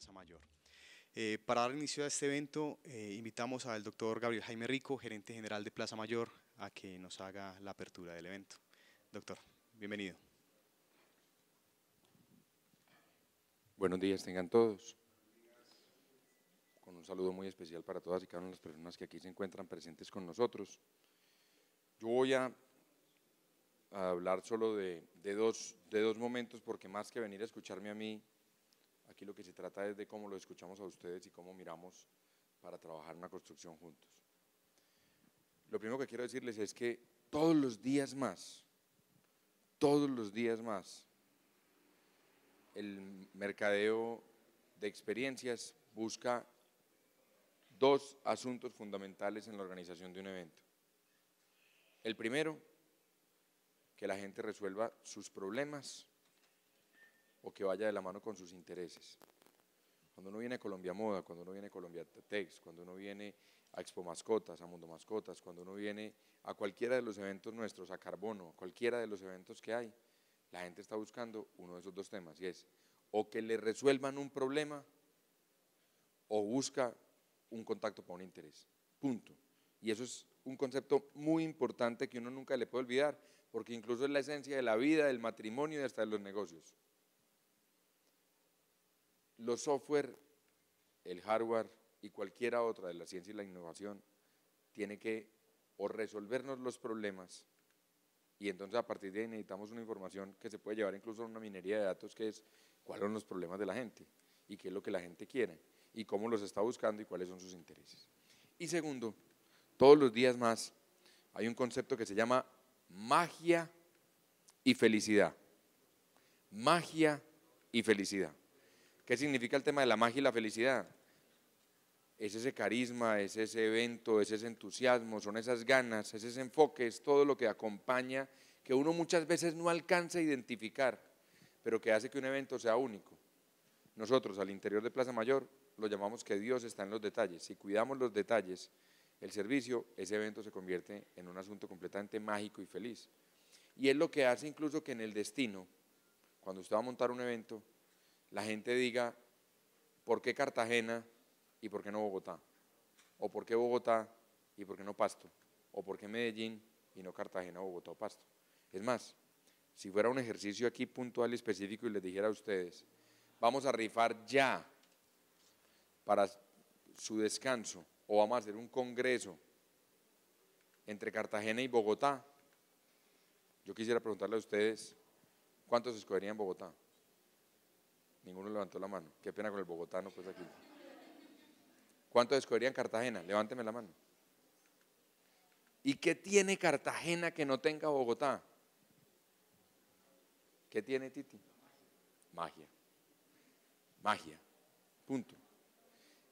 Plaza Mayor. Eh, para dar inicio a este evento, eh, invitamos al doctor Gabriel Jaime Rico, gerente general de Plaza Mayor, a que nos haga la apertura del evento. Doctor, bienvenido. Buenos días, tengan todos. Con un saludo muy especial para todas y cada una de las personas que aquí se encuentran presentes con nosotros. Yo voy a, hablar solo de dos momentos, porque más que venir a escucharme a mí, aquí lo que se trata es de cómo lo escuchamos a ustedes y cómo miramos para trabajar una construcción juntos. Lo primero que quiero decirles es que todos los días más, todos los días más, el mercadeo de experiencias busca dos asuntos fundamentales en la organización de un evento. El primero, que la gente resuelva sus problemas o que vaya de la mano con sus intereses. Cuando uno viene a Colombia Moda, cuando uno viene a Colombia Tex, cuando uno viene a Expo Mascotas, a Mundo Mascotas, cuando uno viene a cualquiera de los eventos nuestros, a Carbono, a cualquiera de los eventos que hay, la gente está buscando uno de esos dos temas y es o que le resuelvan un problema o busca un contacto para un interés. Punto. Y eso es un concepto muy importante que uno nunca le puede olvidar, porque incluso es la esencia de la vida, del matrimonio y hasta de los negocios los software, el hardware y cualquiera otra de la ciencia y la innovación tiene que resolvernos los problemas y entonces a partir de ahí necesitamos una información que se puede llevar incluso a una minería de datos que es cuáles son los problemas de la gente y qué es lo que la gente quiere y cómo los está buscando y cuáles son sus intereses. Y segundo, todos los días más hay un concepto que se llama magia y felicidad. Magia y felicidad. ¿Qué significa el tema de la magia y la felicidad? Es ese carisma, es ese evento, es ese entusiasmo, son esas ganas, es ese enfoque, es todo lo que acompaña, que uno muchas veces no alcanza a identificar, pero que hace que un evento sea único. Nosotros al interior de Plaza Mayor lo llamamos que Dios está en los detalles. Si cuidamos los detalles, el servicio, ese evento se convierte en un asunto completamente mágico y feliz. Y es lo que hace incluso que en el destino, cuando usted va a montar un evento, la gente diga, ¿por qué Cartagena y por qué no Bogotá? ¿O por qué Bogotá y por qué no Pasto? ¿O por qué Medellín y no Cartagena, Bogotá o Pasto? Es más, si fuera un ejercicio aquí puntual y específico y les dijera a ustedes, vamos a rifar ya para su descanso o vamos a hacer un congreso entre Cartagena y Bogotá, yo quisiera preguntarle a ustedes, ¿cuántos escogerían Bogotá? Ninguno levantó la mano. Qué pena con el bogotano, pues aquí. ¿Cuánto descubrirían Cartagena? Levánteme la mano. ¿Y qué tiene Cartagena que no tenga Bogotá? ¿Qué tiene Titi? Magia. Magia. Punto.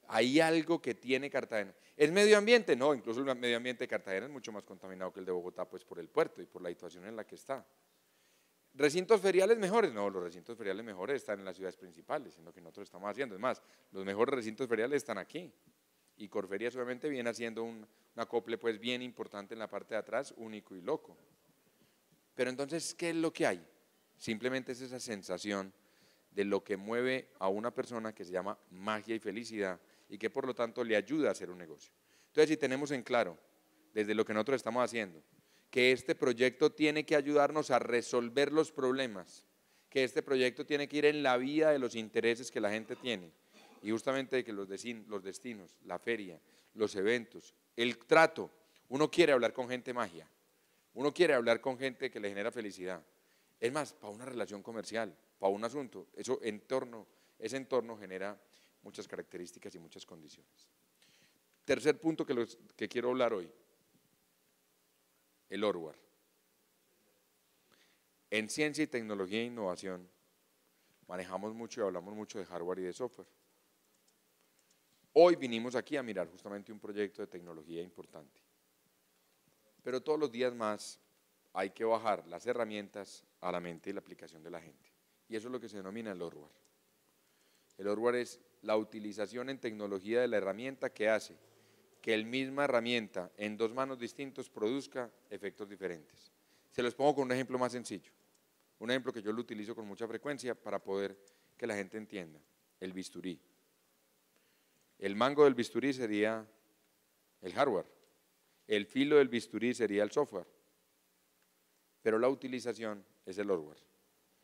Hay algo que tiene Cartagena. ¿El medio ambiente? No, incluso el medio ambiente de Cartagena es mucho más contaminado que el de Bogotá, pues por el puerto y por la situación en la que está. ¿Recintos feriales mejores? No, los recintos feriales mejores están en las ciudades principales, en lo que nosotros estamos haciendo. Es más, los mejores recintos feriales están aquí. Y Corferias obviamente viene haciendo un, un acople pues bien importante en la parte de atrás, único y loco. Pero entonces, ¿qué es lo que hay? Simplemente es esa sensación de lo que mueve a una persona que se llama magia y felicidad y que por lo tanto le ayuda a hacer un negocio. Entonces, si tenemos en claro, desde lo que nosotros estamos haciendo, que este proyecto tiene que ayudarnos a resolver los problemas, que este proyecto tiene que ir en la vía de los intereses que la gente tiene y justamente que los, destinos, la feria, los eventos, el trato, uno quiere hablar con gente magia, uno quiere hablar con gente que le genera felicidad. Es más, para una relación comercial, para un asunto, ese entorno genera muchas características y muchas condiciones. Tercer punto que quiero hablar hoy, el hardware. En ciencia y tecnología e innovación manejamos mucho y hablamos mucho de hardware y de software. Hoy vinimos aquí a mirar justamente un proyecto de tecnología importante. Pero todos los días más hay que bajar las herramientas a la mente y la aplicación de la gente. Y eso es lo que se denomina el hardware. El hardware es la utilización en tecnología de la herramienta que hace que el misma herramienta en dos manos distintos produzca efectos diferentes. Se los pongo con un ejemplo más sencillo, un ejemplo que yo lo utilizo con mucha frecuencia para poder que la gente entienda, el bisturí. El mango del bisturí sería el hardware, el filo del bisturí sería el software, pero la utilización es el hardware.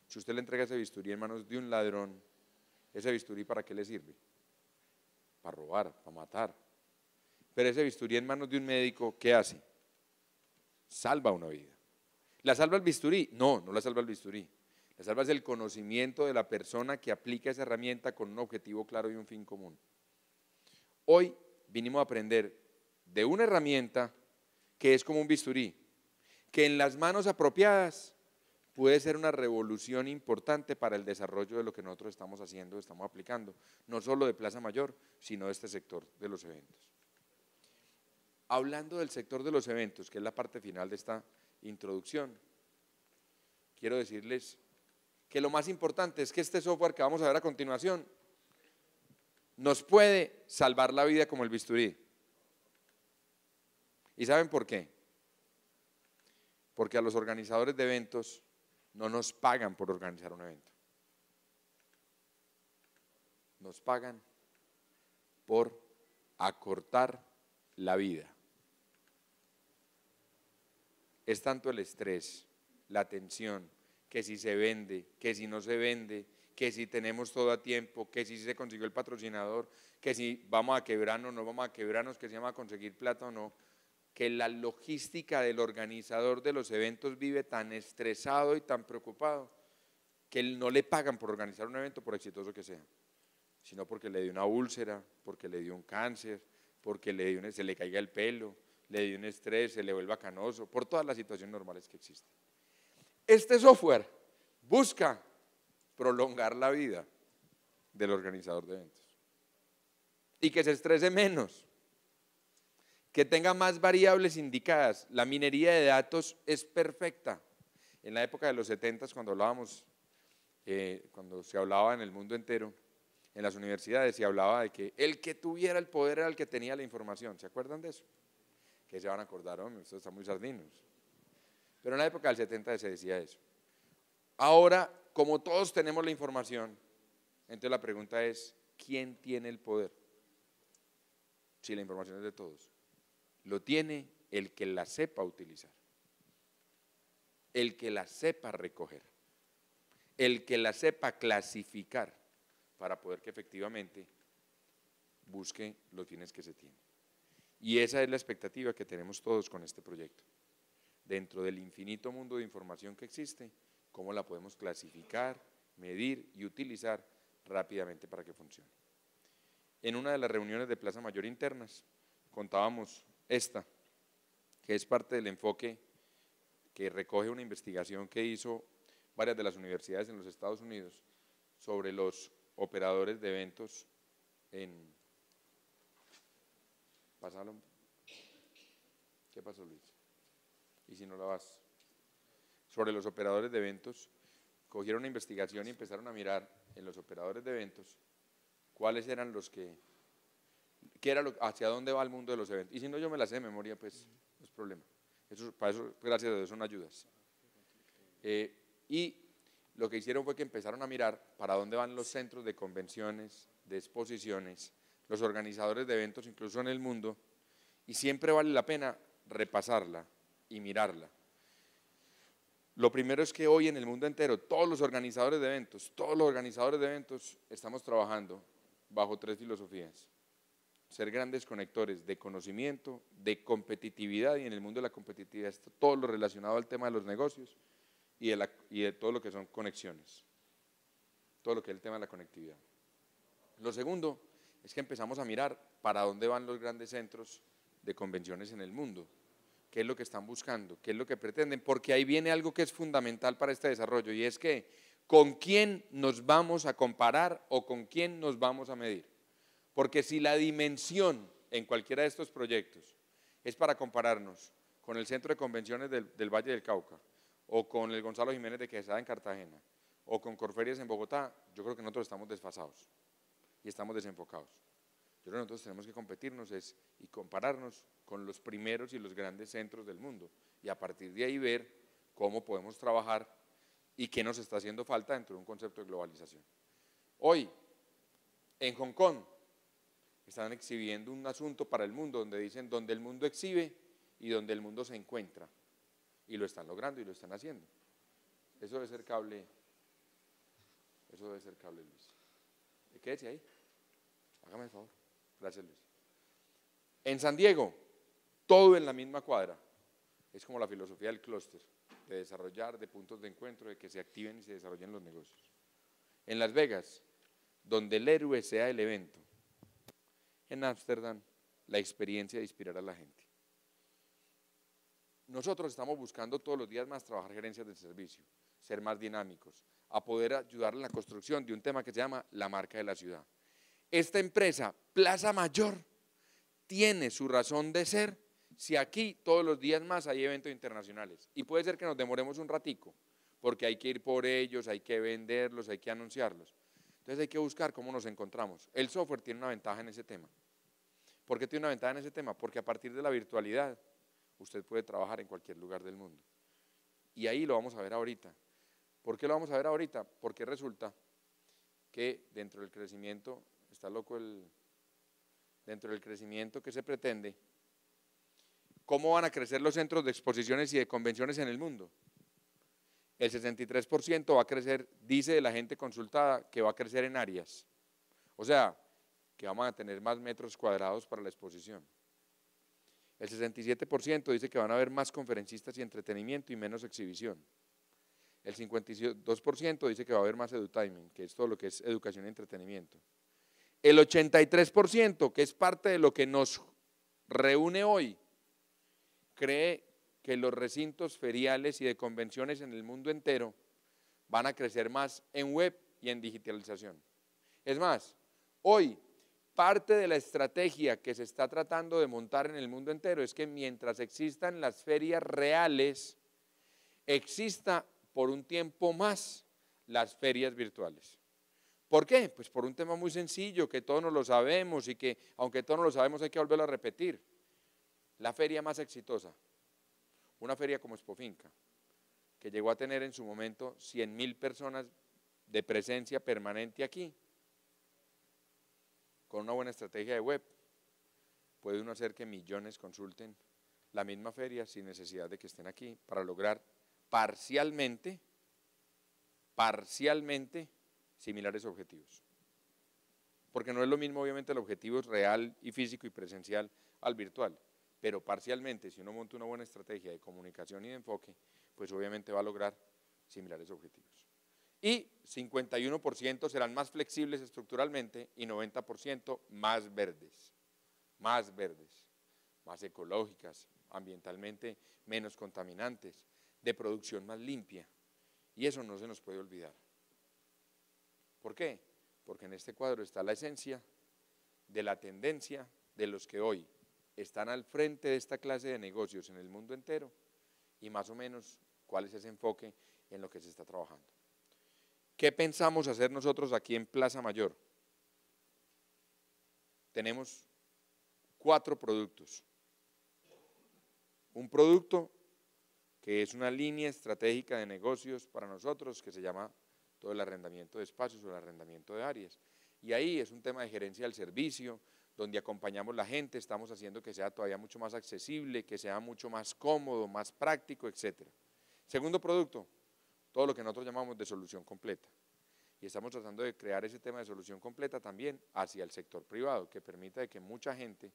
Si usted le entrega ese bisturí en manos de un ladrón, ese bisturí para qué le sirve? Para robar, para matar, pero ese bisturí en manos de un médico, ¿qué hace? Salva una vida. ¿La salva el bisturí? No, no la salva el bisturí. La salva es el conocimiento de la persona que aplica esa herramienta con un objetivo claro y un fin común. Hoy vinimos a aprender de una herramienta que es como un bisturí, que en las manos apropiadas puede ser una revolución importante para el desarrollo de lo que nosotros estamos haciendo, estamos aplicando, no solo de Plaza Mayor, sino de este sector de los eventos hablando del sector de los eventos, que es la parte final de esta introducción, quiero decirles que lo más importante es que este software que vamos a ver a continuación nos puede salvar la vida como el bisturí. ¿Y saben por qué? Porque a los organizadores de eventos no nos pagan por organizar un evento. Nos pagan por acortar la vida es tanto el estrés, la tensión, que si se vende, que si no se vende, que si tenemos todo a tiempo, que si se consiguió el patrocinador, que si vamos a quebrarnos o no vamos a quebrarnos, que si vamos a conseguir plata o no, que la logística del organizador de los eventos vive tan estresado y tan preocupado que no le pagan por organizar un evento por exitoso que sea, sino porque le dio una úlcera, porque le dio un cáncer, porque le dio se le caiga el pelo, le dio un estrés, se le vuelva canoso, por todas las situaciones normales que existen. Este software busca prolongar la vida del organizador de eventos y que se estrese menos, que tenga más variables indicadas. La minería de datos es perfecta. En la época de los 70, cuando hablábamos, eh, cuando se hablaba en el mundo entero, en las universidades se hablaba de que el que tuviera el poder era el que tenía la información. ¿Se acuerdan de eso? que se van a acordar, hombre, ustedes están muy sardinos. Pero en la época del 70 se decía eso. Ahora, como todos tenemos la información, entonces la pregunta es, ¿quién tiene el poder? Si la información es de todos. Lo tiene el que la sepa utilizar, el que la sepa recoger, el que la sepa clasificar para poder que efectivamente busque los fines que se tienen. Y esa es la expectativa que tenemos todos con este proyecto. Dentro del infinito mundo de información que existe, cómo la podemos clasificar, medir y utilizar rápidamente para que funcione. En una de las reuniones de Plaza Mayor internas contábamos esta, que es parte del enfoque que recoge una investigación que hizo varias de las universidades en los Estados Unidos sobre los operadores de eventos en ¿Qué pasó, Luis? Y si no la vas. Sobre los operadores de eventos, cogieron una investigación y empezaron a mirar en los operadores de eventos cuáles eran los que, era hacia dónde va el mundo de los eventos. Y si no, yo me la sé de memoria, pues no es problema. Eso, gracias a Dios, son ayudas. Eh, y lo que hicieron fue que empezaron a mirar para dónde van los centros de convenciones, de exposiciones, los organizadores de eventos, incluso en el mundo, y siempre vale la pena repasarla y mirarla. Lo primero es que hoy en el mundo entero todos los organizadores de eventos, todos los organizadores de eventos estamos trabajando bajo tres filosofías. Ser grandes conectores de conocimiento, de competitividad y en el mundo de la competitividad está todo lo relacionado al tema de los negocios y de, y de todo lo que son conexiones. Todo lo que es el tema de la conectividad. Lo segundo es que empezamos a mirar para dónde van los grandes centros de convenciones en el mundo, qué es lo que están buscando, qué es lo que pretenden, porque ahí viene algo que es fundamental para este desarrollo y es que con quién nos vamos a comparar o con quién nos vamos a medir. Porque si la dimensión en cualquiera de estos proyectos es para compararnos con el Centro de Convenciones del, Valle del Cauca o con el Gonzalo Jiménez de Quesada en Cartagena o con Corferias en Bogotá, yo creo que nosotros estamos desfasados y estamos desenfocados. Yo que nosotros tenemos que competirnos y compararnos con los primeros y los grandes centros del mundo y a partir de ahí ver cómo podemos trabajar y qué nos está haciendo falta dentro de un concepto de globalización. Hoy, en Hong Kong, están exhibiendo un asunto para el mundo donde dicen donde el mundo exhibe y donde el mundo se encuentra. Y lo están logrando y lo están haciendo. Eso debe ser cable. Eso debe ser cable, Luis. ¿Qué dice ahí? Hágame el favor. Gracias, Luis. En San Diego, todo en la misma cuadra. Es como la filosofía del clúster, de desarrollar, de puntos de encuentro, de que se activen y se desarrollen los negocios. En Las Vegas, donde el héroe sea el evento. En Ámsterdam, la experiencia de inspirar a la gente. Nosotros estamos buscando todos los días más trabajar gerencias del servicio, ser más dinámicos, a poder ayudar en la construcción de un tema que se llama la marca de la ciudad esta empresa, Plaza Mayor, tiene su razón de ser si aquí todos los días más hay eventos internacionales. Y puede ser que nos demoremos un ratico, porque hay que ir por ellos, hay que venderlos, hay que anunciarlos. Entonces hay que buscar cómo nos encontramos. El software tiene una ventaja en ese tema. ¿Por qué tiene una ventaja en ese tema? Porque a partir de la virtualidad usted puede trabajar en cualquier lugar del mundo. Y ahí lo vamos a ver ahorita. ¿Por qué lo vamos a ver ahorita? Porque resulta que dentro del crecimiento está loco el, dentro del crecimiento que se pretende. ¿Cómo van a crecer los centros de exposiciones y de convenciones en el mundo? El 63% va a crecer, dice la gente consultada, que va a crecer en áreas. O sea, que vamos a tener más metros cuadrados para la exposición. El 67% dice que van a haber más conferencistas y entretenimiento y menos exhibición. El 52% dice que va a haber más edutainment, que es todo lo que es educación y entretenimiento. El 83%, que es parte de lo que nos reúne hoy, cree que los recintos feriales y de convenciones en el mundo entero van a crecer más en web y en digitalización. Es más, hoy parte de la estrategia que se está tratando de montar en el mundo entero es que mientras existan las ferias reales, exista por un tiempo más las ferias virtuales. ¿Por qué? Pues por un tema muy sencillo que todos nos lo sabemos y que aunque todos nos lo sabemos hay que volverlo a repetir. La feria más exitosa, una feria como Spofinca, que llegó a tener en su momento 100 mil personas de presencia permanente aquí, con una buena estrategia de web, puede uno hacer que millones consulten la misma feria sin necesidad de que estén aquí para lograr parcialmente, parcialmente, similares objetivos. Porque no es lo mismo, obviamente, el objetivo real y físico y presencial al virtual. Pero parcialmente, si uno monta una buena estrategia de comunicación y de enfoque, pues obviamente va a lograr similares objetivos. Y 51% serán más flexibles estructuralmente y 90% más verdes, más verdes, más ecológicas, ambientalmente menos contaminantes, de producción más limpia. Y eso no se nos puede olvidar. ¿Por qué? Porque en este cuadro está la esencia de la tendencia de los que hoy están al frente de esta clase de negocios en el mundo entero y más o menos cuál es ese enfoque en lo que se está trabajando. ¿Qué pensamos hacer nosotros aquí en Plaza Mayor? Tenemos cuatro productos. Un producto que es una línea estratégica de negocios para nosotros que se llama todo el arrendamiento de espacios o el arrendamiento de áreas. Y ahí es un tema de gerencia del servicio, donde acompañamos la gente, estamos haciendo que sea todavía mucho más accesible, que sea mucho más cómodo, más práctico, etc. Segundo producto, todo lo que nosotros llamamos de solución completa. Y estamos tratando de crear ese tema de solución completa también hacia el sector privado, que permita que mucha gente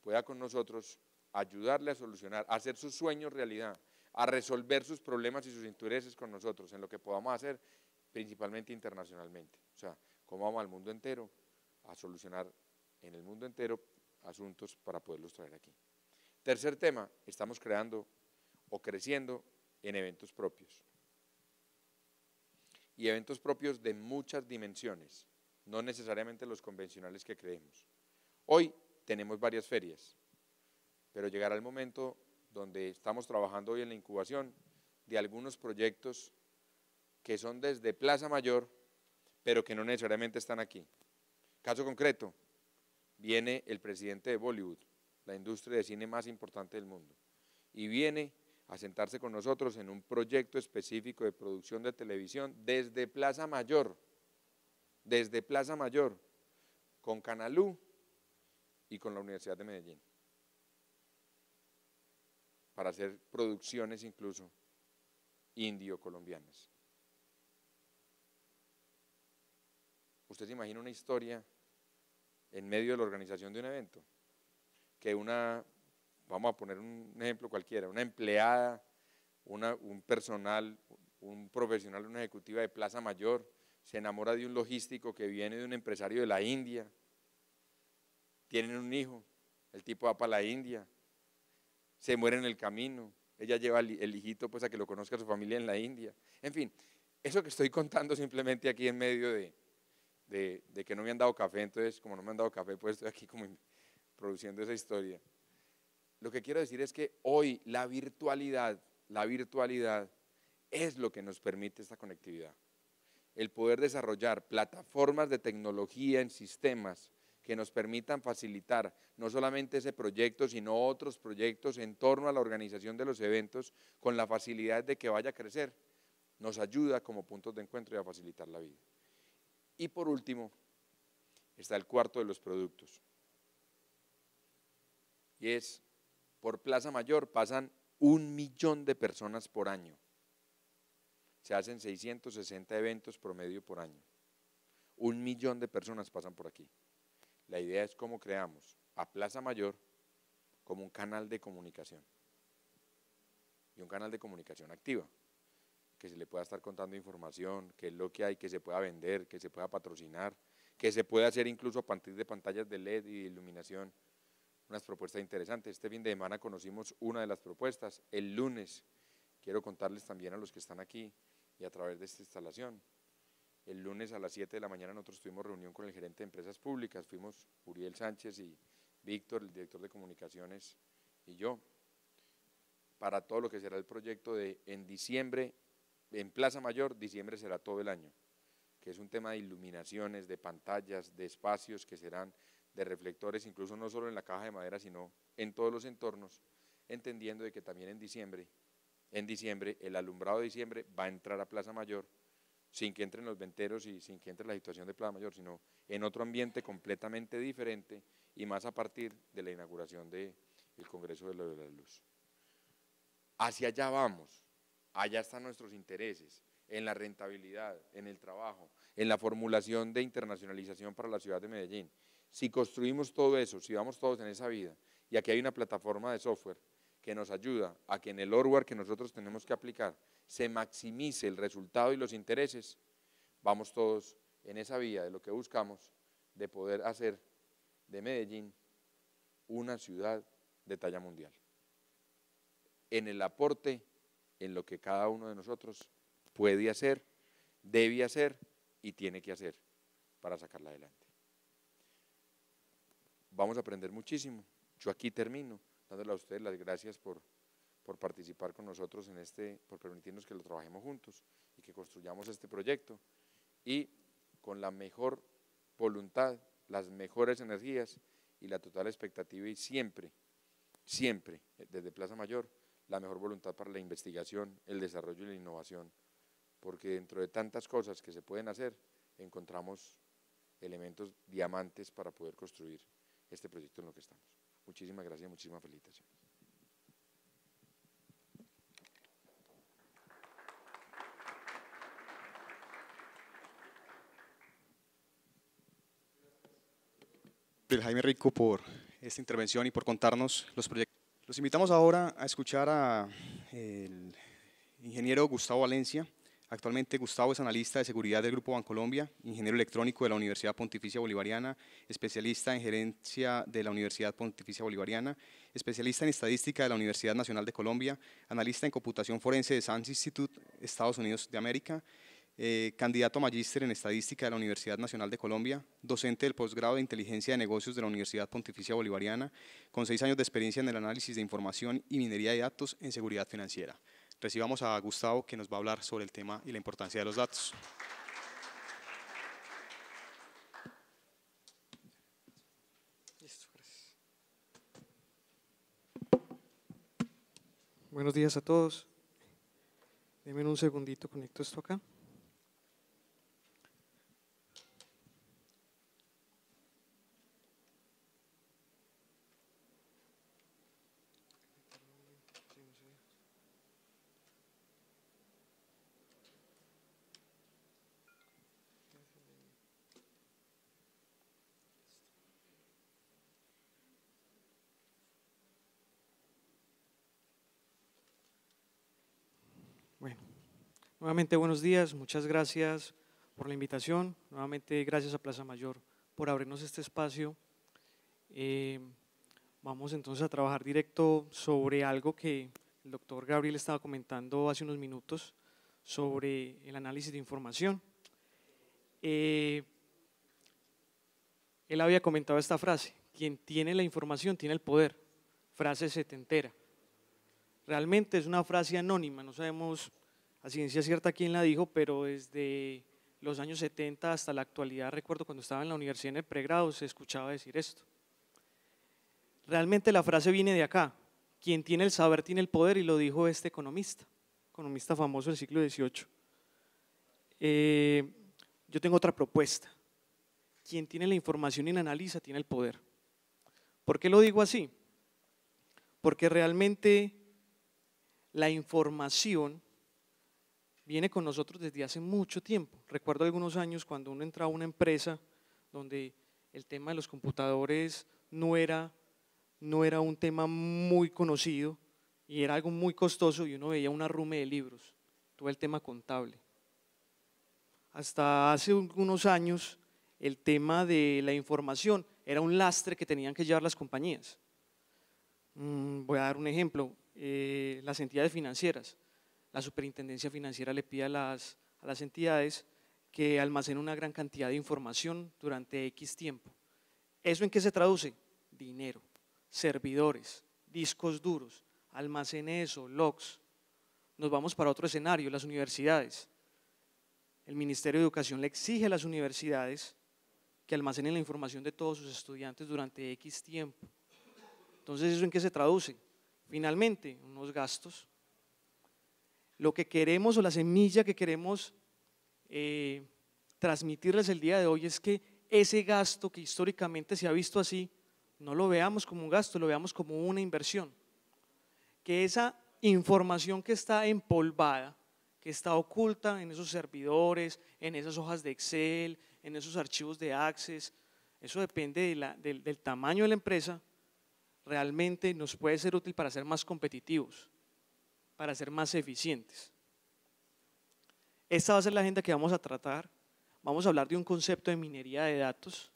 pueda con nosotros ayudarle a solucionar, a hacer sus sueños realidad, a resolver sus problemas y sus intereses con nosotros, en lo que podamos hacer principalmente internacionalmente. O sea, cómo vamos al mundo entero a solucionar en el mundo entero asuntos para poderlos traer aquí. Tercer tema, estamos creando o creciendo en eventos propios. Y eventos propios de muchas dimensiones, no necesariamente los convencionales que creemos. Hoy tenemos varias ferias, pero llegará el momento donde estamos trabajando hoy en la incubación de algunos proyectos que son desde Plaza Mayor, pero que no necesariamente están aquí. Caso concreto, viene el presidente de Bollywood, la industria de cine más importante del mundo, y viene a sentarse con nosotros en un proyecto específico de producción de televisión desde Plaza Mayor, desde Plaza Mayor, con Canalú y con la Universidad de Medellín, para hacer producciones incluso indio-colombianas. Usted se imagina una historia en medio de la organización de un evento, que una, vamos a poner un ejemplo cualquiera, una empleada, un personal, un profesional, una ejecutiva de Plaza Mayor, se enamora de un logístico que viene de un empresario de la India, tienen un hijo, el tipo va para la India, se muere en el camino, ella lleva el hijito pues a que lo conozca su familia en la India. En fin, eso que estoy contando simplemente aquí en medio de, de, que no me han dado café, entonces como no me han dado café, pues estoy aquí como produciendo esa historia. Lo que quiero decir es que hoy la virtualidad, la virtualidad es lo que nos permite esta conectividad. El poder desarrollar plataformas de tecnología en sistemas que nos permitan facilitar no solamente ese proyecto, sino otros proyectos en torno a la organización de los eventos con la facilidad de que vaya a crecer, nos ayuda como puntos de encuentro y a facilitar la vida. Y por último, está el cuarto de los productos. Y es, por Plaza Mayor pasan un millón de personas por año. Se hacen 660 eventos promedio por año. Un millón de personas pasan por aquí. La idea es cómo creamos a Plaza Mayor como un canal de comunicación. Y un canal de comunicación activa que se le pueda estar contando información, que es lo que hay, que se pueda vender, que se pueda patrocinar, que se pueda hacer incluso a partir de pantallas de LED y de iluminación. Unas propuestas interesantes. Este fin de semana conocimos una de las propuestas. El lunes quiero contarles también a los que están aquí y a través de esta instalación. El lunes a las 7 de la mañana nosotros tuvimos reunión con el gerente de empresas públicas, fuimos Uriel Sánchez y Víctor, el director de comunicaciones y yo, para todo lo que será el proyecto de en diciembre en Plaza Mayor, diciembre será todo el año, que es un tema de iluminaciones, de pantallas, de espacios que serán de reflectores, incluso no solo en la caja de madera, sino en todos los entornos, entendiendo de que también en diciembre, en diciembre, el alumbrado de diciembre va a entrar a Plaza Mayor, sin que entren los venteros y sin que entre la situación de Plaza Mayor, sino en otro ambiente completamente diferente y más a partir de la inauguración del Congreso de la Luz. Hacia allá vamos, Allá están nuestros intereses, en la rentabilidad, en el trabajo, en la formulación de internacionalización para la ciudad de Medellín. Si construimos todo eso, si vamos todos en esa vida, y aquí hay una plataforma de software que nos ayuda a que en el hardware que nosotros tenemos que aplicar se maximice el resultado y los intereses, vamos todos en esa vía de lo que buscamos, de poder hacer de Medellín una ciudad de talla mundial. En el aporte en lo que cada uno de nosotros puede hacer, debe hacer y tiene que hacer para sacarla adelante. Vamos a aprender muchísimo. Yo aquí termino dándole a ustedes las gracias por, por participar con nosotros en este, por permitirnos que lo trabajemos juntos y que construyamos este proyecto. Y con la mejor voluntad, las mejores energías y la total expectativa y siempre, siempre desde Plaza Mayor la mejor voluntad para la investigación, el desarrollo y la innovación, porque dentro de tantas cosas que se pueden hacer, encontramos elementos diamantes para poder construir este proyecto en lo que estamos. Muchísimas gracias, muchísimas felicitaciones. Jaime Rico por esta intervención y por contarnos los proyectos. Los invitamos ahora a escuchar a el ingeniero Gustavo Valencia. Actualmente Gustavo es analista de seguridad del Grupo Bancolombia, ingeniero electrónico de la Universidad Pontificia Bolivariana, especialista en gerencia de la Universidad Pontificia Bolivariana, especialista en estadística de la Universidad Nacional de Colombia, analista en computación forense de SANS Institute, Estados Unidos de América, eh, candidato a magíster en estadística de la Universidad Nacional de Colombia, docente del posgrado de inteligencia de negocios de la Universidad Pontificia Bolivariana, con seis años de experiencia en el análisis de información y minería de datos en seguridad financiera. Recibamos a Gustavo que nos va a hablar sobre el tema y la importancia de los datos. Buenos días a todos. Denme un segundito, conecto esto acá. Nuevamente, buenos días, muchas gracias por la invitación. Nuevamente, gracias a Plaza Mayor por abrirnos este espacio. Eh, vamos entonces a trabajar directo sobre algo que el doctor Gabriel estaba comentando hace unos minutos sobre el análisis de información. Eh, él había comentado esta frase, quien tiene la información tiene el poder, frase setentera. Realmente es una frase anónima, no sabemos a ciencia cierta quién la dijo, pero desde los años 70 hasta la actualidad, recuerdo cuando estaba en la universidad en el pregrado, se escuchaba decir esto. Realmente la frase viene de acá, quien tiene el saber tiene el poder, y lo dijo este economista, economista famoso del siglo XVIII. Eh, yo tengo otra propuesta. Quien tiene la información y la analiza tiene el poder. ¿Por qué lo digo así? Porque realmente la información viene con nosotros desde hace mucho tiempo. Recuerdo algunos años cuando uno entraba a una empresa donde el tema de los computadores no era, no era un tema muy conocido y era algo muy costoso y uno veía un arrume de libros, todo el tema contable. Hasta hace algunos años el tema de la información era un lastre que tenían que llevar las compañías. Mm, voy a dar un ejemplo, eh, las entidades financieras la superintendencia financiera le pide a las, entidades que almacenen una gran cantidad de información durante X tiempo. ¿Eso en qué se traduce? Dinero, servidores, discos duros, almacene eso, logs. Nos vamos para otro escenario, las universidades. El Ministerio de Educación le exige a las universidades que almacenen la información de todos sus estudiantes durante X tiempo. Entonces, ¿eso en qué se traduce? Finalmente, unos gastos, lo que queremos o la semilla que queremos eh, transmitirles el día de hoy es que ese gasto que históricamente se ha visto así, no lo veamos como un gasto, lo veamos como una inversión. Que esa información que está empolvada, que está oculta en esos servidores, en esas hojas de Excel, en esos archivos de Access, eso depende del tamaño de la empresa, realmente nos puede ser útil para ser más competitivos para ser más eficientes. Esta va a ser la agenda que vamos a tratar. Vamos a hablar de un concepto de minería de datos,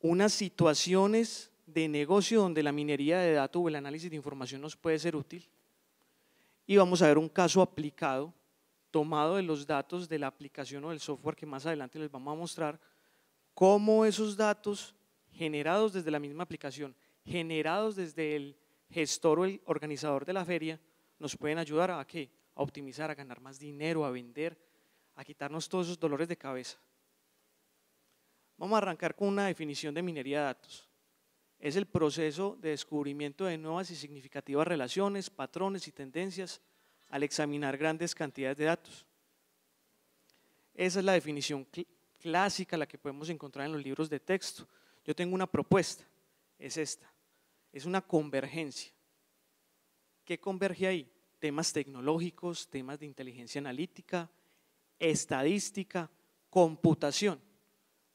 unas situaciones de negocio donde la minería de datos o el análisis de información nos puede ser útil. Y vamos a ver un caso aplicado, tomado de los datos de la aplicación o del software que más adelante les vamos a mostrar, cómo esos datos generados desde la misma aplicación, generados desde el gestor o el organizador de la feria, nos pueden ayudar a, A optimizar, a ganar más dinero, a vender, a quitarnos todos esos dolores de cabeza. Vamos a arrancar con una definición de minería de datos. Es el proceso de descubrimiento de nuevas y significativas relaciones, patrones y tendencias al examinar grandes cantidades de datos. Esa es la definición clásica, la que podemos encontrar en los libros de texto. Yo tengo una propuesta, es esta. Es una convergencia ¿Qué converge ahí? Temas tecnológicos, temas de inteligencia analítica, estadística, computación.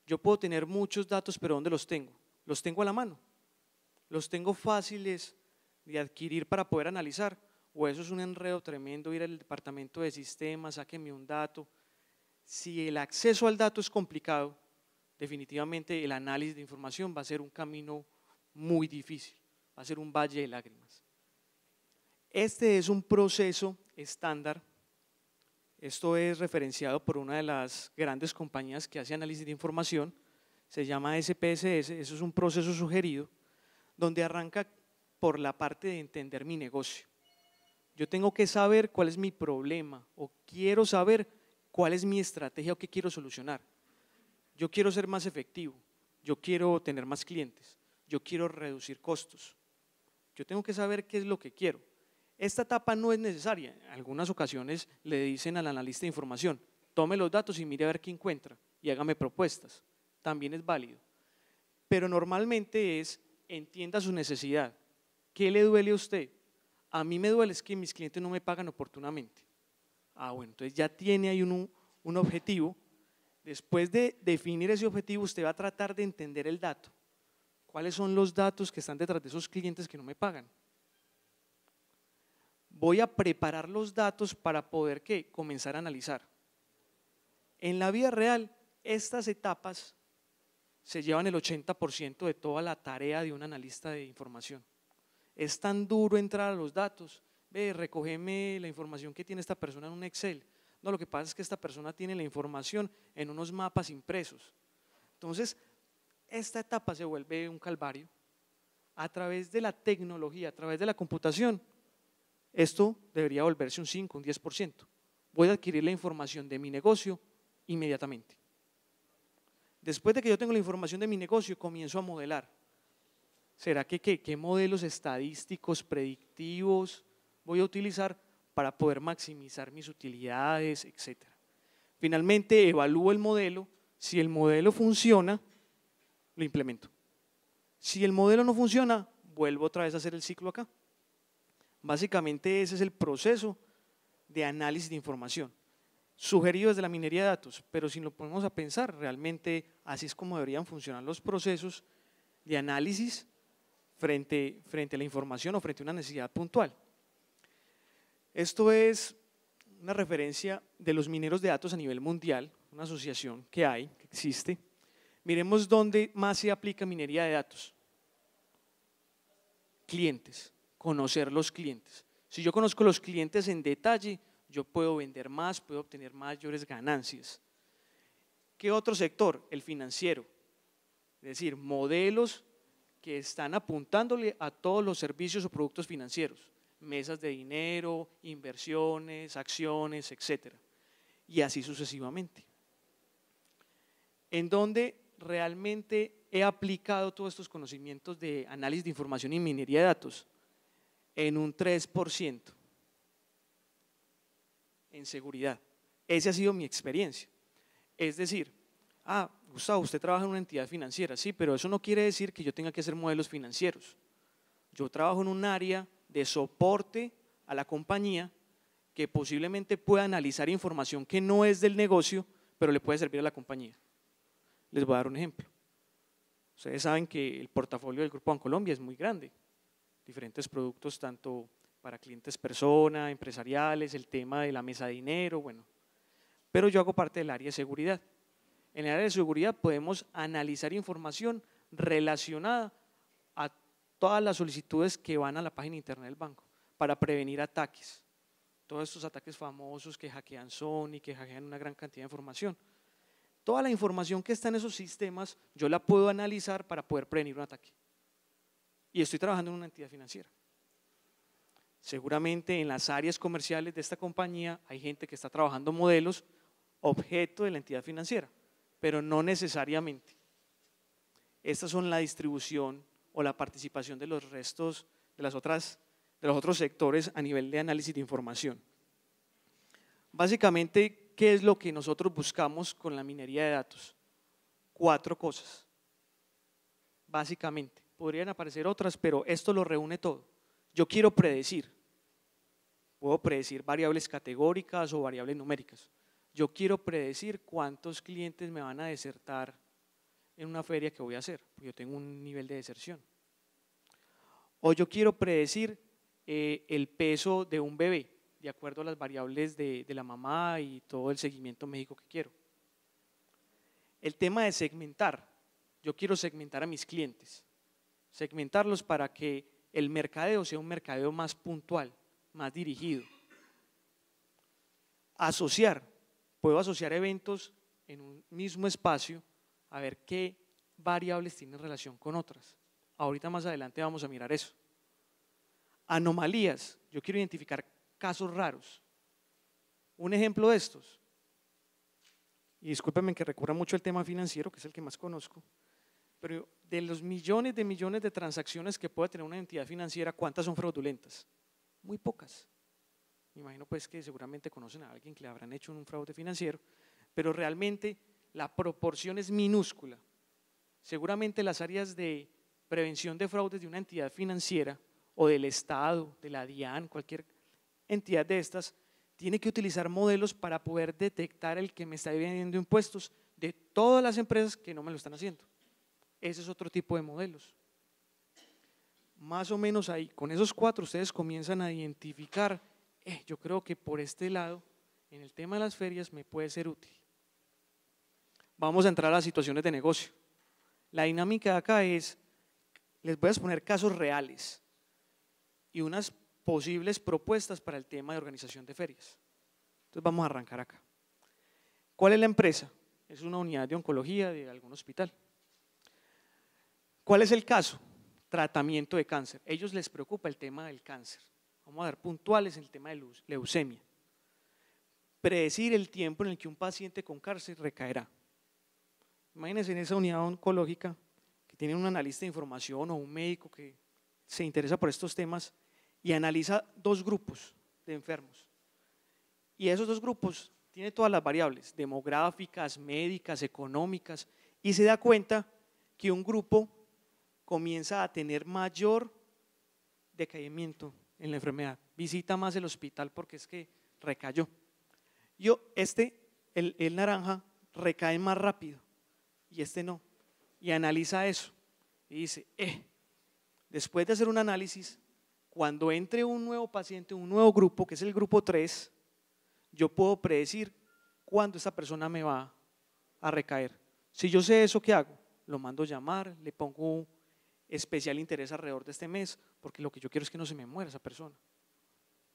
Yo puedo tener muchos datos, pero ¿dónde los tengo? Los tengo a la mano. Los tengo fáciles de adquirir para poder analizar. O eso es un enredo tremendo ir al departamento de sistemas, sáquenme un dato. Si el acceso al dato es complicado, definitivamente el análisis de información va a ser un camino muy difícil, va a ser un valle de lágrimas. Este es un proceso estándar. Esto es referenciado por una de las grandes compañías que hace análisis de información. Se llama SPSS. Eso es un proceso sugerido donde arranca por la parte de entender mi negocio. Yo tengo que saber cuál es mi problema o quiero saber cuál es mi estrategia o qué quiero solucionar. Yo quiero ser más efectivo, yo quiero tener más clientes, yo quiero reducir costos. Yo tengo que saber qué es lo que quiero. Esta etapa no es necesaria. En algunas ocasiones le dicen al analista de información, tome los datos y mire a ver qué encuentra y hágame propuestas. También es válido. Pero normalmente es, entienda su necesidad. ¿Qué le duele a usted? A mí me duele es que mis clientes no me pagan oportunamente. Ah, bueno, entonces ya tiene ahí un, un objetivo. Después de definir ese objetivo, usted va a tratar de entender el dato. ¿Cuáles son los datos que están detrás de esos clientes que no me pagan? voy a preparar los datos para poder ¿qué? comenzar a analizar. En la vida real, estas etapas se llevan el 80% de toda la tarea de un analista de información. Es tan duro entrar a los datos, ve, recogeme la información que tiene esta persona en un Excel. No, lo que pasa es que esta persona tiene la información en unos mapas impresos. Entonces, esta etapa se vuelve un calvario. A través de la tecnología, a través de la computación, esto debería volverse un 5, un 10%. Voy a adquirir la información de mi negocio inmediatamente. Después de que yo tengo la información de mi negocio, comienzo a modelar. ¿Será que qué, qué modelos estadísticos, predictivos voy a utilizar para poder maximizar mis utilidades, etcétera? Finalmente, evalúo el modelo. Si el modelo funciona, lo implemento. Si el modelo no funciona, vuelvo otra vez a hacer el ciclo acá. Básicamente ese es el proceso de análisis de información, sugerido desde la minería de datos, pero si lo ponemos a pensar, realmente así es como deberían funcionar los procesos de análisis frente, a la información o frente a una necesidad puntual. Esto es una referencia de los mineros de datos a nivel mundial, una asociación que hay, que existe. Miremos dónde más se aplica minería de datos. Clientes conocer los clientes. Si yo conozco los clientes en detalle, yo puedo vender más, puedo obtener mayores ganancias. ¿Qué otro sector? El financiero. Es decir, modelos que están apuntándole a todos los servicios o productos financieros, mesas de dinero, inversiones, acciones, etc. Y así sucesivamente. En donde realmente he aplicado todos estos conocimientos de análisis de información y minería de datos en un 3% en seguridad. Esa ha sido mi experiencia. Es decir, ah, Gustavo, usted trabaja en una entidad financiera, sí, pero eso no quiere decir que yo tenga que hacer modelos financieros. Yo trabajo en un área de soporte a la compañía que posiblemente pueda analizar información que no es del negocio, pero le puede servir a la compañía. Les voy a dar un ejemplo. Ustedes saben que el portafolio del Grupo Bancolombia es muy grande diferentes productos, tanto para clientes persona, empresariales, el tema de la mesa de dinero, bueno. Pero yo hago parte del área de seguridad. En el área de seguridad podemos analizar información relacionada a todas las solicitudes que van a la página internet del banco para prevenir ataques. Todos estos ataques famosos que hackean Sony, que hackean una gran cantidad de información. Toda la información que está en esos sistemas yo la puedo analizar para poder prevenir un ataque y estoy trabajando en una entidad financiera. Seguramente en las áreas comerciales de esta compañía hay gente que está trabajando modelos objeto de la entidad financiera, pero no necesariamente. Estas son la distribución o la participación de los restos de las otras de los otros sectores a nivel de análisis de información. Básicamente, ¿qué es lo que nosotros buscamos con la minería de datos? Cuatro cosas. Básicamente podrían aparecer otras, pero esto lo reúne todo. Yo quiero predecir. Puedo predecir variables categóricas o variables numéricas. Yo quiero predecir cuántos clientes me van a desertar en una feria que voy a hacer, porque yo tengo un nivel de deserción. O yo quiero predecir eh, el peso de un bebé, de acuerdo a las variables de, de la mamá y todo el seguimiento médico que quiero. El tema de segmentar. Yo quiero segmentar a mis clientes segmentarlos para que el mercadeo sea un mercadeo más puntual, más dirigido. Asociar, puedo asociar eventos en un mismo espacio a ver qué variables tienen relación con otras. Ahorita más adelante vamos a mirar eso. Anomalías, yo quiero identificar casos raros. Un ejemplo de estos, y discúlpenme que recurra mucho el tema financiero, que es el que más conozco, pero de los millones de millones de transacciones que pueda tener una entidad financiera, ¿cuántas son fraudulentas? Muy pocas. Me imagino pues que seguramente conocen a alguien que le habrán hecho un fraude financiero, pero realmente la proporción es minúscula. Seguramente las áreas de prevención de fraudes de una entidad financiera o del Estado, de la DIAN, cualquier entidad de estas, tiene que utilizar modelos para poder detectar el que me está debiendo impuestos de todas las empresas que no me lo están haciendo. Ese es otro tipo de modelos. Más o menos ahí, con esos cuatro ustedes comienzan a identificar, eh, yo creo que por este lado, en el tema de las ferias, me puede ser útil. Vamos a entrar a las situaciones de negocio. La dinámica de acá es, les voy a exponer casos reales y unas posibles propuestas para el tema de organización de ferias. Entonces vamos a arrancar acá. ¿Cuál es la empresa? Es una unidad de oncología de algún hospital. ¿Cuál es el caso? Tratamiento de cáncer. ellos les preocupa el tema del cáncer. Vamos a dar puntuales en el tema de leucemia. Predecir el tiempo en el que un paciente con cáncer recaerá. Imagínense en esa unidad oncológica que tiene un analista de información o un médico que se interesa por estos temas y analiza dos grupos de enfermos. Y esos dos grupos tienen todas las variables, demográficas, médicas, económicas, y se da cuenta que un grupo comienza a tener mayor decaimiento en la enfermedad. Visita más el hospital porque es que recayó. Yo, este, el, naranja, recae más rápido y este no. Y analiza eso y dice, eh, después de hacer un análisis, cuando entre un nuevo paciente, un nuevo grupo, que es el grupo 3, yo puedo predecir cuándo esa persona me va a recaer. Si yo sé eso, ¿qué hago? Lo mando a llamar, le pongo especial interés alrededor de este mes, porque lo que yo quiero es que no se me muera esa persona.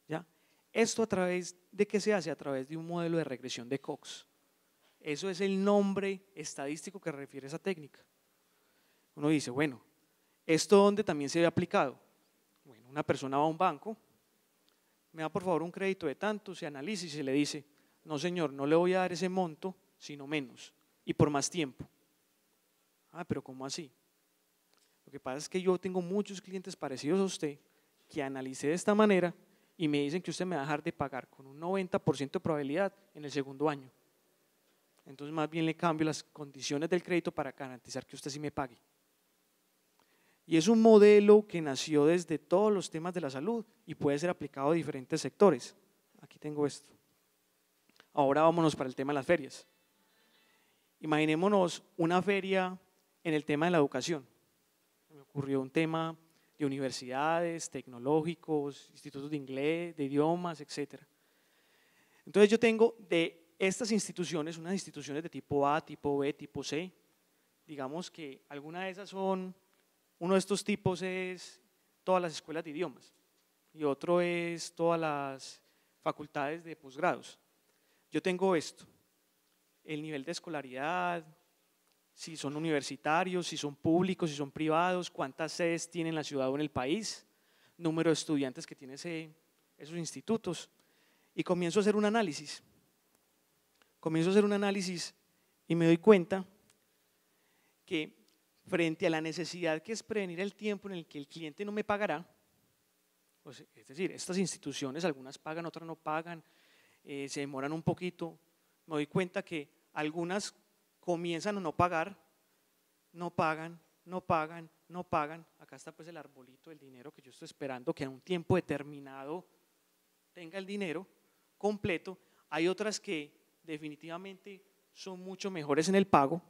¿Ya? Esto a través de qué se hace? A través de un modelo de regresión de Cox. Eso es el nombre estadístico que refiere esa técnica. Uno dice, bueno, ¿esto dónde también se ve aplicado? Bueno, una persona va a un banco, me da por favor un crédito de tanto, se analiza y se le dice, no señor, no le voy a dar ese monto, sino menos, y por más tiempo. Ah, pero ¿cómo así? Lo que pasa es que yo tengo muchos clientes parecidos a usted que analicé de esta manera y me dicen que usted me va a dejar de pagar con un 90% de probabilidad en el segundo año. Entonces más bien le cambio las condiciones del crédito para garantizar que usted sí me pague. Y es un modelo que nació desde todos los temas de la salud y puede ser aplicado a diferentes sectores. Aquí tengo esto. Ahora vámonos para el tema de las ferias. Imaginémonos una feria en el tema de la educación ocurrió un tema de universidades, tecnológicos, institutos de inglés, de idiomas, etc. Entonces yo tengo de estas instituciones, unas instituciones de tipo A, tipo B, tipo C, digamos que alguna de esas son, uno de estos tipos es todas las escuelas de idiomas y otro es todas las facultades de posgrados. Yo tengo esto, el nivel de escolaridad, si son universitarios, si son públicos, si son privados, cuántas sedes tiene la ciudad o en el país, número de estudiantes que tiene esos institutos. Y comienzo a hacer un análisis. Comienzo a hacer un análisis y me doy cuenta que frente a la necesidad que es prevenir el tiempo en el que el cliente no me pagará, es decir, estas instituciones, algunas pagan, otras no pagan, eh, se demoran un poquito, me doy cuenta que algunas comienzan a no pagar, no pagan, no pagan, no pagan. Acá está pues el arbolito del dinero que yo estoy esperando que a un tiempo determinado tenga el dinero completo. Hay otras que definitivamente son mucho mejores en el pago.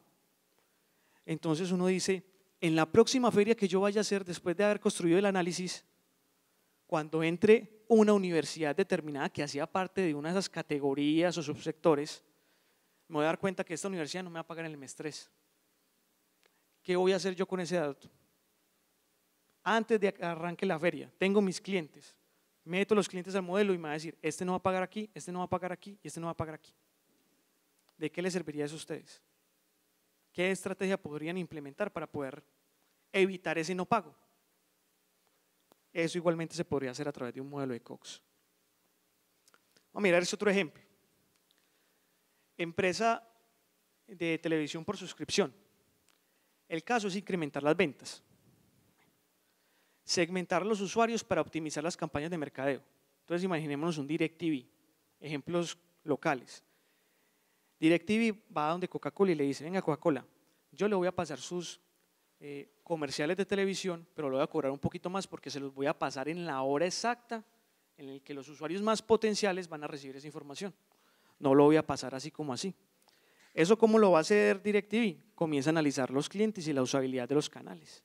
Entonces uno dice, en la próxima feria que yo vaya a hacer después de haber construido el análisis, cuando entre una universidad determinada que hacía parte de una de esas categorías o subsectores, me voy a dar cuenta que esta universidad no me va a pagar en el mes 3. ¿Qué voy a hacer yo con ese dato? Antes de que arranque la feria, tengo mis clientes, meto los clientes al modelo y me va a decir, este no va a pagar aquí, este no va a pagar aquí y este no va a pagar aquí. ¿De qué les serviría eso a ustedes? ¿Qué estrategia podrían implementar para poder evitar ese no pago? Eso igualmente se podría hacer a través de un modelo de Cox. Vamos a mirar ese otro ejemplo. Empresa de televisión por suscripción. El caso es incrementar las ventas. Segmentar los usuarios para optimizar las campañas de mercadeo. Entonces imaginémonos un DirecTV, ejemplos locales. DirecTV va a donde Coca-Cola y le dice, venga Coca-Cola, yo le voy a pasar sus eh, comerciales de televisión, pero lo voy a cobrar un poquito más porque se los voy a pasar en la hora exacta en la que los usuarios más potenciales van a recibir esa información no lo voy a pasar así como así. ¿Eso cómo lo va a hacer DirecTV? Comienza a analizar los clientes y la usabilidad de los canales.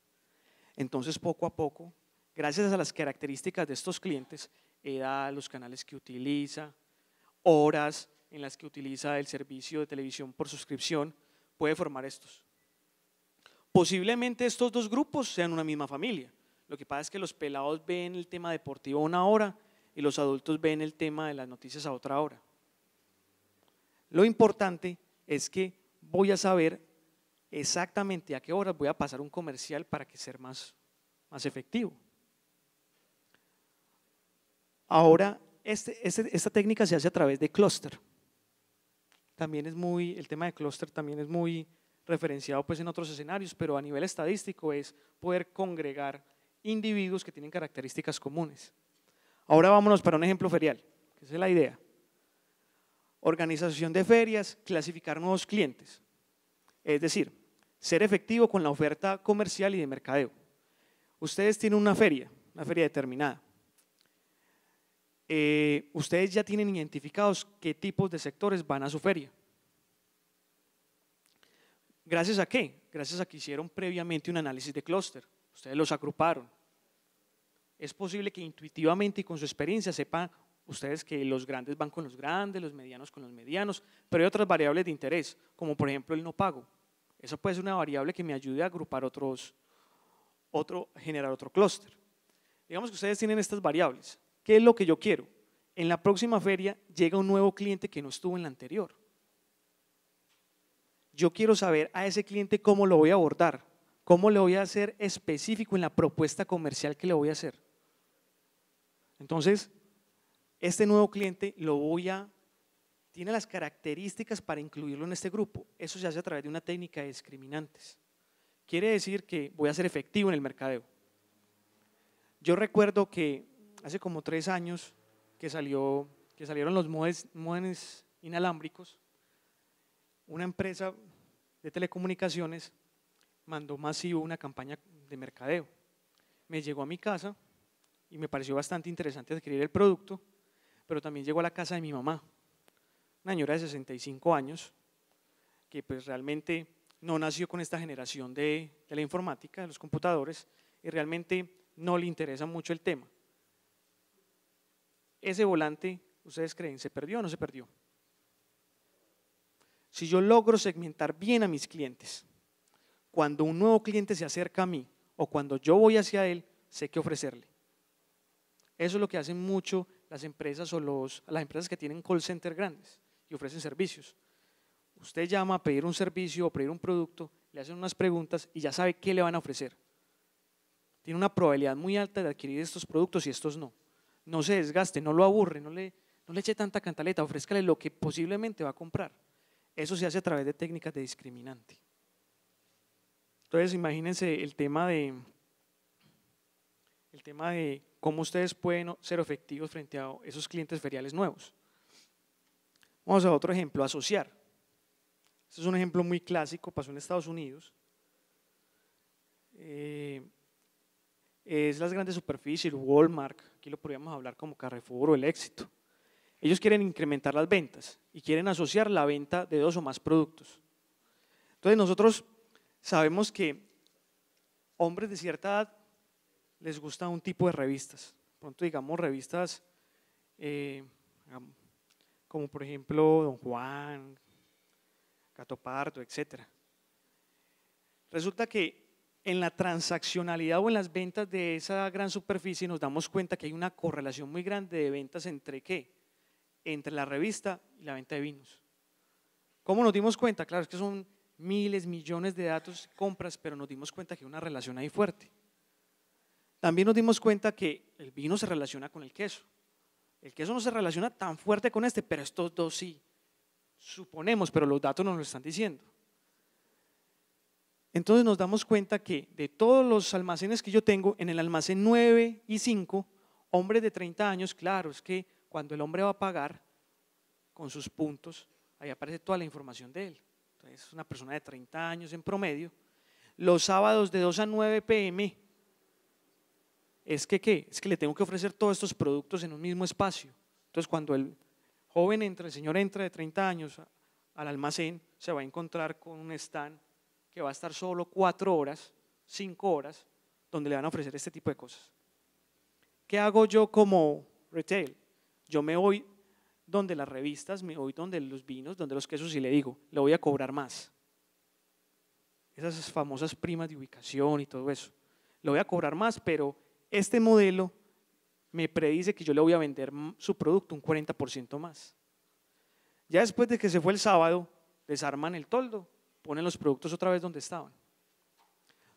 Entonces, poco a poco, gracias a las características de estos clientes, edad, los canales que utiliza, horas en las que utiliza el servicio de televisión por suscripción, puede formar estos. Posiblemente estos dos grupos sean una misma familia. Lo que pasa es que los pelados ven el tema deportivo a una hora y los adultos ven el tema de las noticias a otra hora. Lo importante es que voy a saber exactamente a qué horas voy a pasar un comercial para que sea más, efectivo. Ahora, este, este, esta técnica se hace a través de clúster. También es muy, el tema de clúster también es muy referenciado pues en otros escenarios, pero a nivel estadístico es poder congregar individuos que tienen características comunes. Ahora vámonos para un ejemplo ferial, que es la idea organización de ferias, clasificar nuevos clientes. Es decir, ser efectivo con la oferta comercial y de mercadeo. Ustedes tienen una feria, una feria determinada. Eh, ustedes ya tienen identificados qué tipos de sectores van a su feria. ¿Gracias a qué? Gracias a que hicieron previamente un análisis de clúster. Ustedes los agruparon. Es posible que intuitivamente y con su experiencia sepan ustedes que los grandes van con los grandes, los medianos con los medianos, pero hay otras variables de interés, como por ejemplo el no pago. Eso puede ser una variable que me ayude a agrupar otros, otro, generar otro clúster. Digamos que ustedes tienen estas variables. ¿Qué es lo que yo quiero? En la próxima feria llega un nuevo cliente que no estuvo en la anterior. Yo quiero saber a ese cliente cómo lo voy a abordar, cómo le voy a hacer específico en la propuesta comercial que le voy a hacer. Entonces, este nuevo cliente lo voy a, tiene las características para incluirlo en este grupo. Eso se hace a través de una técnica de discriminantes. Quiere decir que voy a ser efectivo en el mercadeo. Yo recuerdo que hace como tres años que, salieron los móviles inalámbricos, una empresa de telecomunicaciones mandó masivo una campaña de mercadeo. Me llegó a mi casa y me pareció bastante interesante adquirir el producto pero también llegó a la casa de mi mamá, una señora de 65 años, que pues realmente no nació con esta generación de, la informática, de los computadores, y realmente no le interesa mucho el tema. Ese volante, ¿ustedes creen, se perdió o no se perdió? Si yo logro segmentar bien a mis clientes, cuando un nuevo cliente se acerca a mí o cuando yo voy hacia él, sé qué ofrecerle. Eso es lo que hacen mucho las empresas o las empresas que tienen call center grandes y ofrecen servicios. Usted llama a pedir un servicio o pedir un producto, le hacen unas preguntas y ya sabe qué le van a ofrecer. Tiene una probabilidad muy alta de adquirir estos productos y estos no. No se desgaste, no lo aburre, no le, no le eche tanta cantaleta, ofrézcale lo que posiblemente va a comprar. Eso se hace a través de técnicas de discriminante. Entonces, imagínense el tema de el tema de cómo ustedes pueden ser efectivos frente a esos clientes feriales nuevos. Vamos a otro ejemplo, asociar. Este es un ejemplo muy clásico, pasó en Estados Unidos. Eh, es las grandes superficies, Walmart, aquí lo podríamos hablar como Carrefour o el éxito. Ellos quieren incrementar las ventas y quieren asociar la venta de dos o más productos. Entonces nosotros sabemos que hombres de cierta edad les gusta un tipo de revistas. Pronto digamos revistas eh, como por ejemplo Don Juan, Gato Pardo, etc. Resulta que en la transaccionalidad o en las ventas de esa gran superficie nos damos cuenta que hay una correlación muy grande de ventas entre qué? Entre la revista y la venta de vinos. ¿Cómo nos dimos cuenta? Claro, es que son miles, millones de datos, compras, pero nos dimos cuenta que hay una relación ahí fuerte. También nos dimos cuenta que el vino se relaciona con el queso. El queso no se relaciona tan fuerte con este, pero estos dos sí. Suponemos, pero los datos nos lo están diciendo. Entonces nos damos cuenta que de todos los almacenes que yo tengo, en el almacén 9 y 5, hombres de 30 años, claro, es que cuando el hombre va a pagar con sus puntos, ahí aparece toda la información de él. Entonces es una persona de 30 años en promedio. Los sábados de 2 a 9 pm es que qué, es que le tengo que ofrecer todos estos productos en un mismo espacio. Entonces cuando el joven entra, el señor entra de 30 años al almacén, se va a encontrar con un stand que va a estar solo cuatro horas, cinco horas, donde le van a ofrecer este tipo de cosas. ¿Qué hago yo como retail? Yo me voy donde las revistas, me voy donde los vinos, donde los quesos y le digo, le voy a cobrar más. Esas famosas primas de ubicación y todo eso. Le voy a cobrar más, pero este modelo me predice que yo le voy a vender su producto un 40% más. Ya después de que se fue el sábado, desarman el toldo, ponen los productos otra vez donde estaban.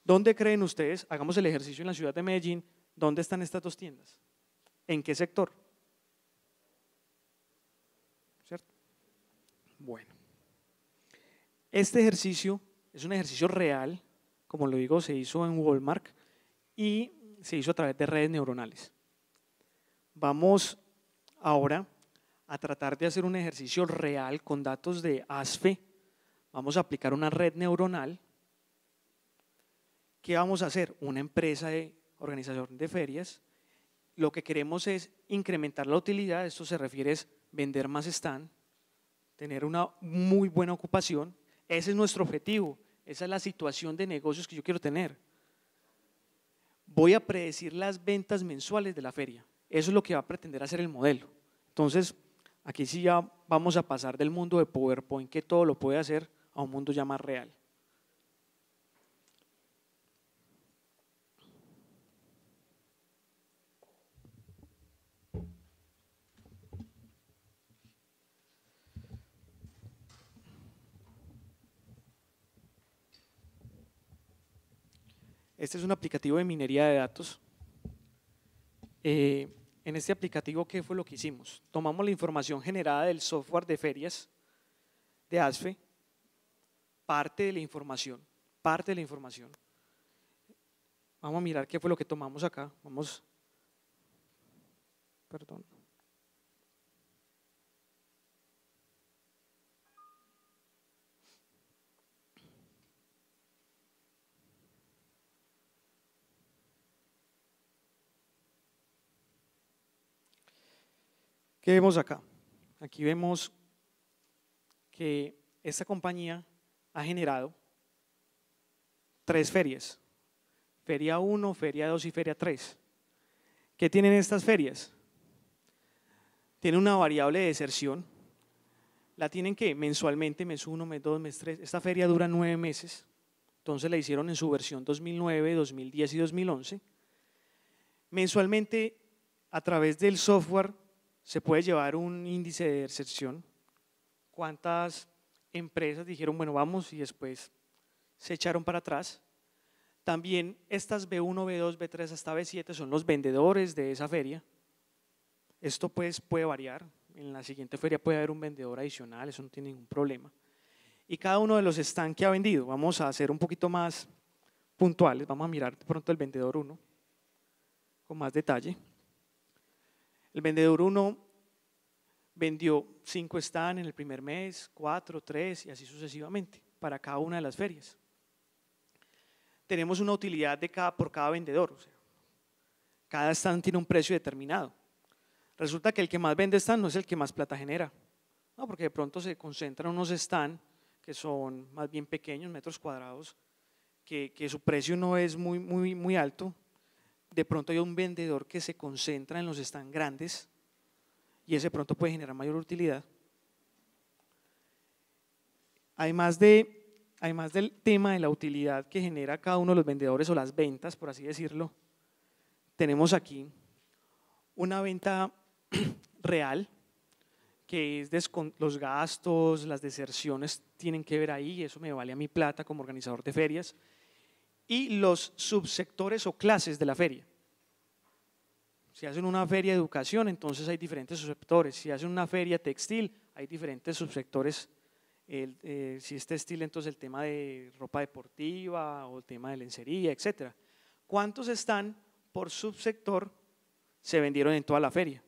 ¿Dónde creen ustedes? Hagamos el ejercicio en la ciudad de Medellín. ¿Dónde están estas dos tiendas? ¿En qué sector? ¿Cierto? Bueno. Este ejercicio es un ejercicio real, como lo digo, se hizo en Walmart y se hizo a través de redes neuronales. Vamos ahora a tratar de hacer un ejercicio real con datos de ASFE. Vamos a aplicar una red neuronal. ¿Qué vamos a hacer? Una empresa de organización de ferias. Lo que queremos es incrementar la utilidad. Esto se refiere a vender más stand, tener una muy buena ocupación. Ese es nuestro objetivo. Esa es la situación de negocios que yo quiero tener voy a predecir las ventas mensuales de la feria. Eso es lo que va a pretender hacer el modelo. Entonces, aquí sí ya vamos a pasar del mundo de PowerPoint que todo lo puede hacer a un mundo ya más real. Este es un aplicativo de minería de datos. Eh, en este aplicativo, ¿qué fue lo que hicimos? Tomamos la información generada del software de ferias de ASFE, parte de la información, parte de la información. Vamos a mirar qué fue lo que tomamos acá. Vamos, perdón. ¿Qué vemos acá? Aquí vemos que esta compañía ha generado tres ferias. Feria 1, Feria 2 y Feria 3. ¿Qué tienen estas ferias? Tienen una variable de deserción. La tienen que mensualmente, mes 1, mes 2, mes 3. Esta feria dura nueve meses. Entonces la hicieron en su versión 2009, 2010 y 2011. Mensualmente, a través del software se puede llevar un índice de excepción. ¿Cuántas empresas dijeron, bueno, vamos y después se echaron para atrás? También estas B1, B2, B3 hasta B7 son los vendedores de esa feria. Esto pues puede variar. En la siguiente feria puede haber un vendedor adicional, eso no tiene ningún problema. Y cada uno de los stands que ha vendido, vamos a ser un poquito más puntuales, vamos a mirar de pronto el vendedor 1 con más detalle. El vendedor 1 vendió 5 stands en el primer mes, 4, 3 y así sucesivamente para cada una de las ferias. Tenemos una utilidad por cada vendedor. cada stand tiene un precio determinado. Resulta que el que más vende stand no es el que más plata genera. No, porque de pronto se concentran unos stands que son más bien pequeños, metros cuadrados, que, que su precio no es muy, muy, muy alto, de pronto hay un vendedor que se concentra en los están grandes y ese pronto puede generar mayor utilidad. Además, de, además del tema de la utilidad que genera cada uno de los vendedores o las ventas, por así decirlo, tenemos aquí una venta real, que es los gastos, las deserciones tienen que ver ahí, y eso me vale a mi plata como organizador de ferias, y los subsectores o clases de la feria. Si hacen una feria de educación, entonces hay diferentes subsectores. Si hacen una feria textil, hay diferentes subsectores. Eh, si es textil, entonces el tema de ropa deportiva o el tema de lencería, etc. ¿Cuántos están por subsector se vendieron en toda la feria?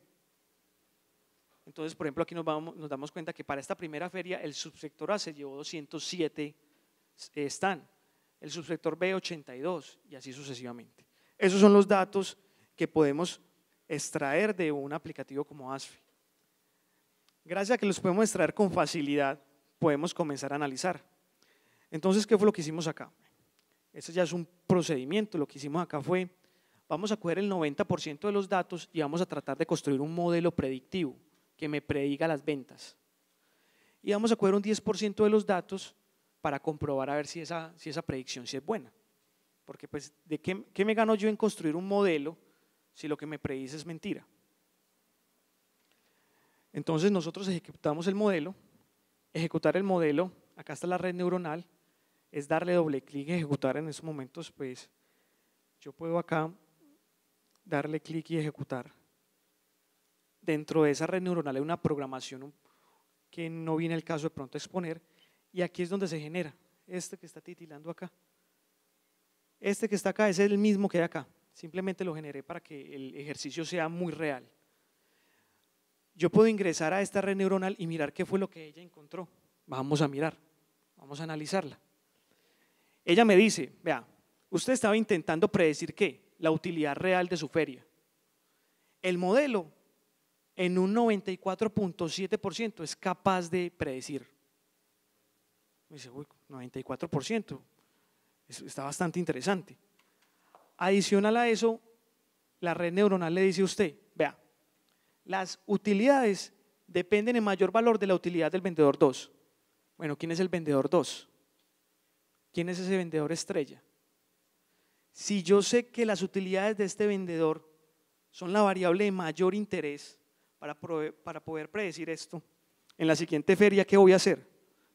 Entonces, por ejemplo, aquí nos, damos cuenta que para esta primera feria el subsector A se llevó 207 están eh, el subsector B 82 y así sucesivamente. Esos son los datos que podemos extraer de un aplicativo como ASFI. Gracias a que los podemos extraer con facilidad, podemos comenzar a analizar. Entonces, ¿qué fue lo que hicimos acá? Este ya es un procedimiento, lo que hicimos acá fue, vamos a coger el 90% de los datos y vamos a tratar de construir un modelo predictivo que me prediga las ventas. Y vamos a coger un 10% de los datos para comprobar a ver si esa, si esa predicción si es buena. Porque pues, ¿de qué, qué me gano yo en construir un modelo si lo que me predice es mentira? Entonces nosotros ejecutamos el modelo. Ejecutar el modelo, acá está la red neuronal, es darle doble clic, ejecutar en esos momentos, pues yo puedo acá darle clic y ejecutar. Dentro de esa red neuronal hay una programación que no viene el caso de pronto exponer, y aquí es donde se genera. Este que está titilando acá. Este que está acá es el mismo que hay acá. Simplemente lo generé para que el ejercicio sea muy real. Yo puedo ingresar a esta red neuronal y mirar qué fue lo que ella encontró. Vamos a mirar, vamos a analizarla. Ella me dice, vea, usted estaba intentando predecir qué? La utilidad real de su feria. El modelo en un 94.7% es capaz de predecir. Me dice, 94%. está bastante interesante. Adicional a eso, la red neuronal le dice a usted, vea, las utilidades dependen en mayor valor de la utilidad del vendedor 2. Bueno, ¿quién es el vendedor 2? ¿Quién es ese vendedor estrella? Si yo sé que las utilidades de este vendedor son la variable de mayor interés para, para poder predecir esto, en la siguiente feria, ¿qué voy a hacer?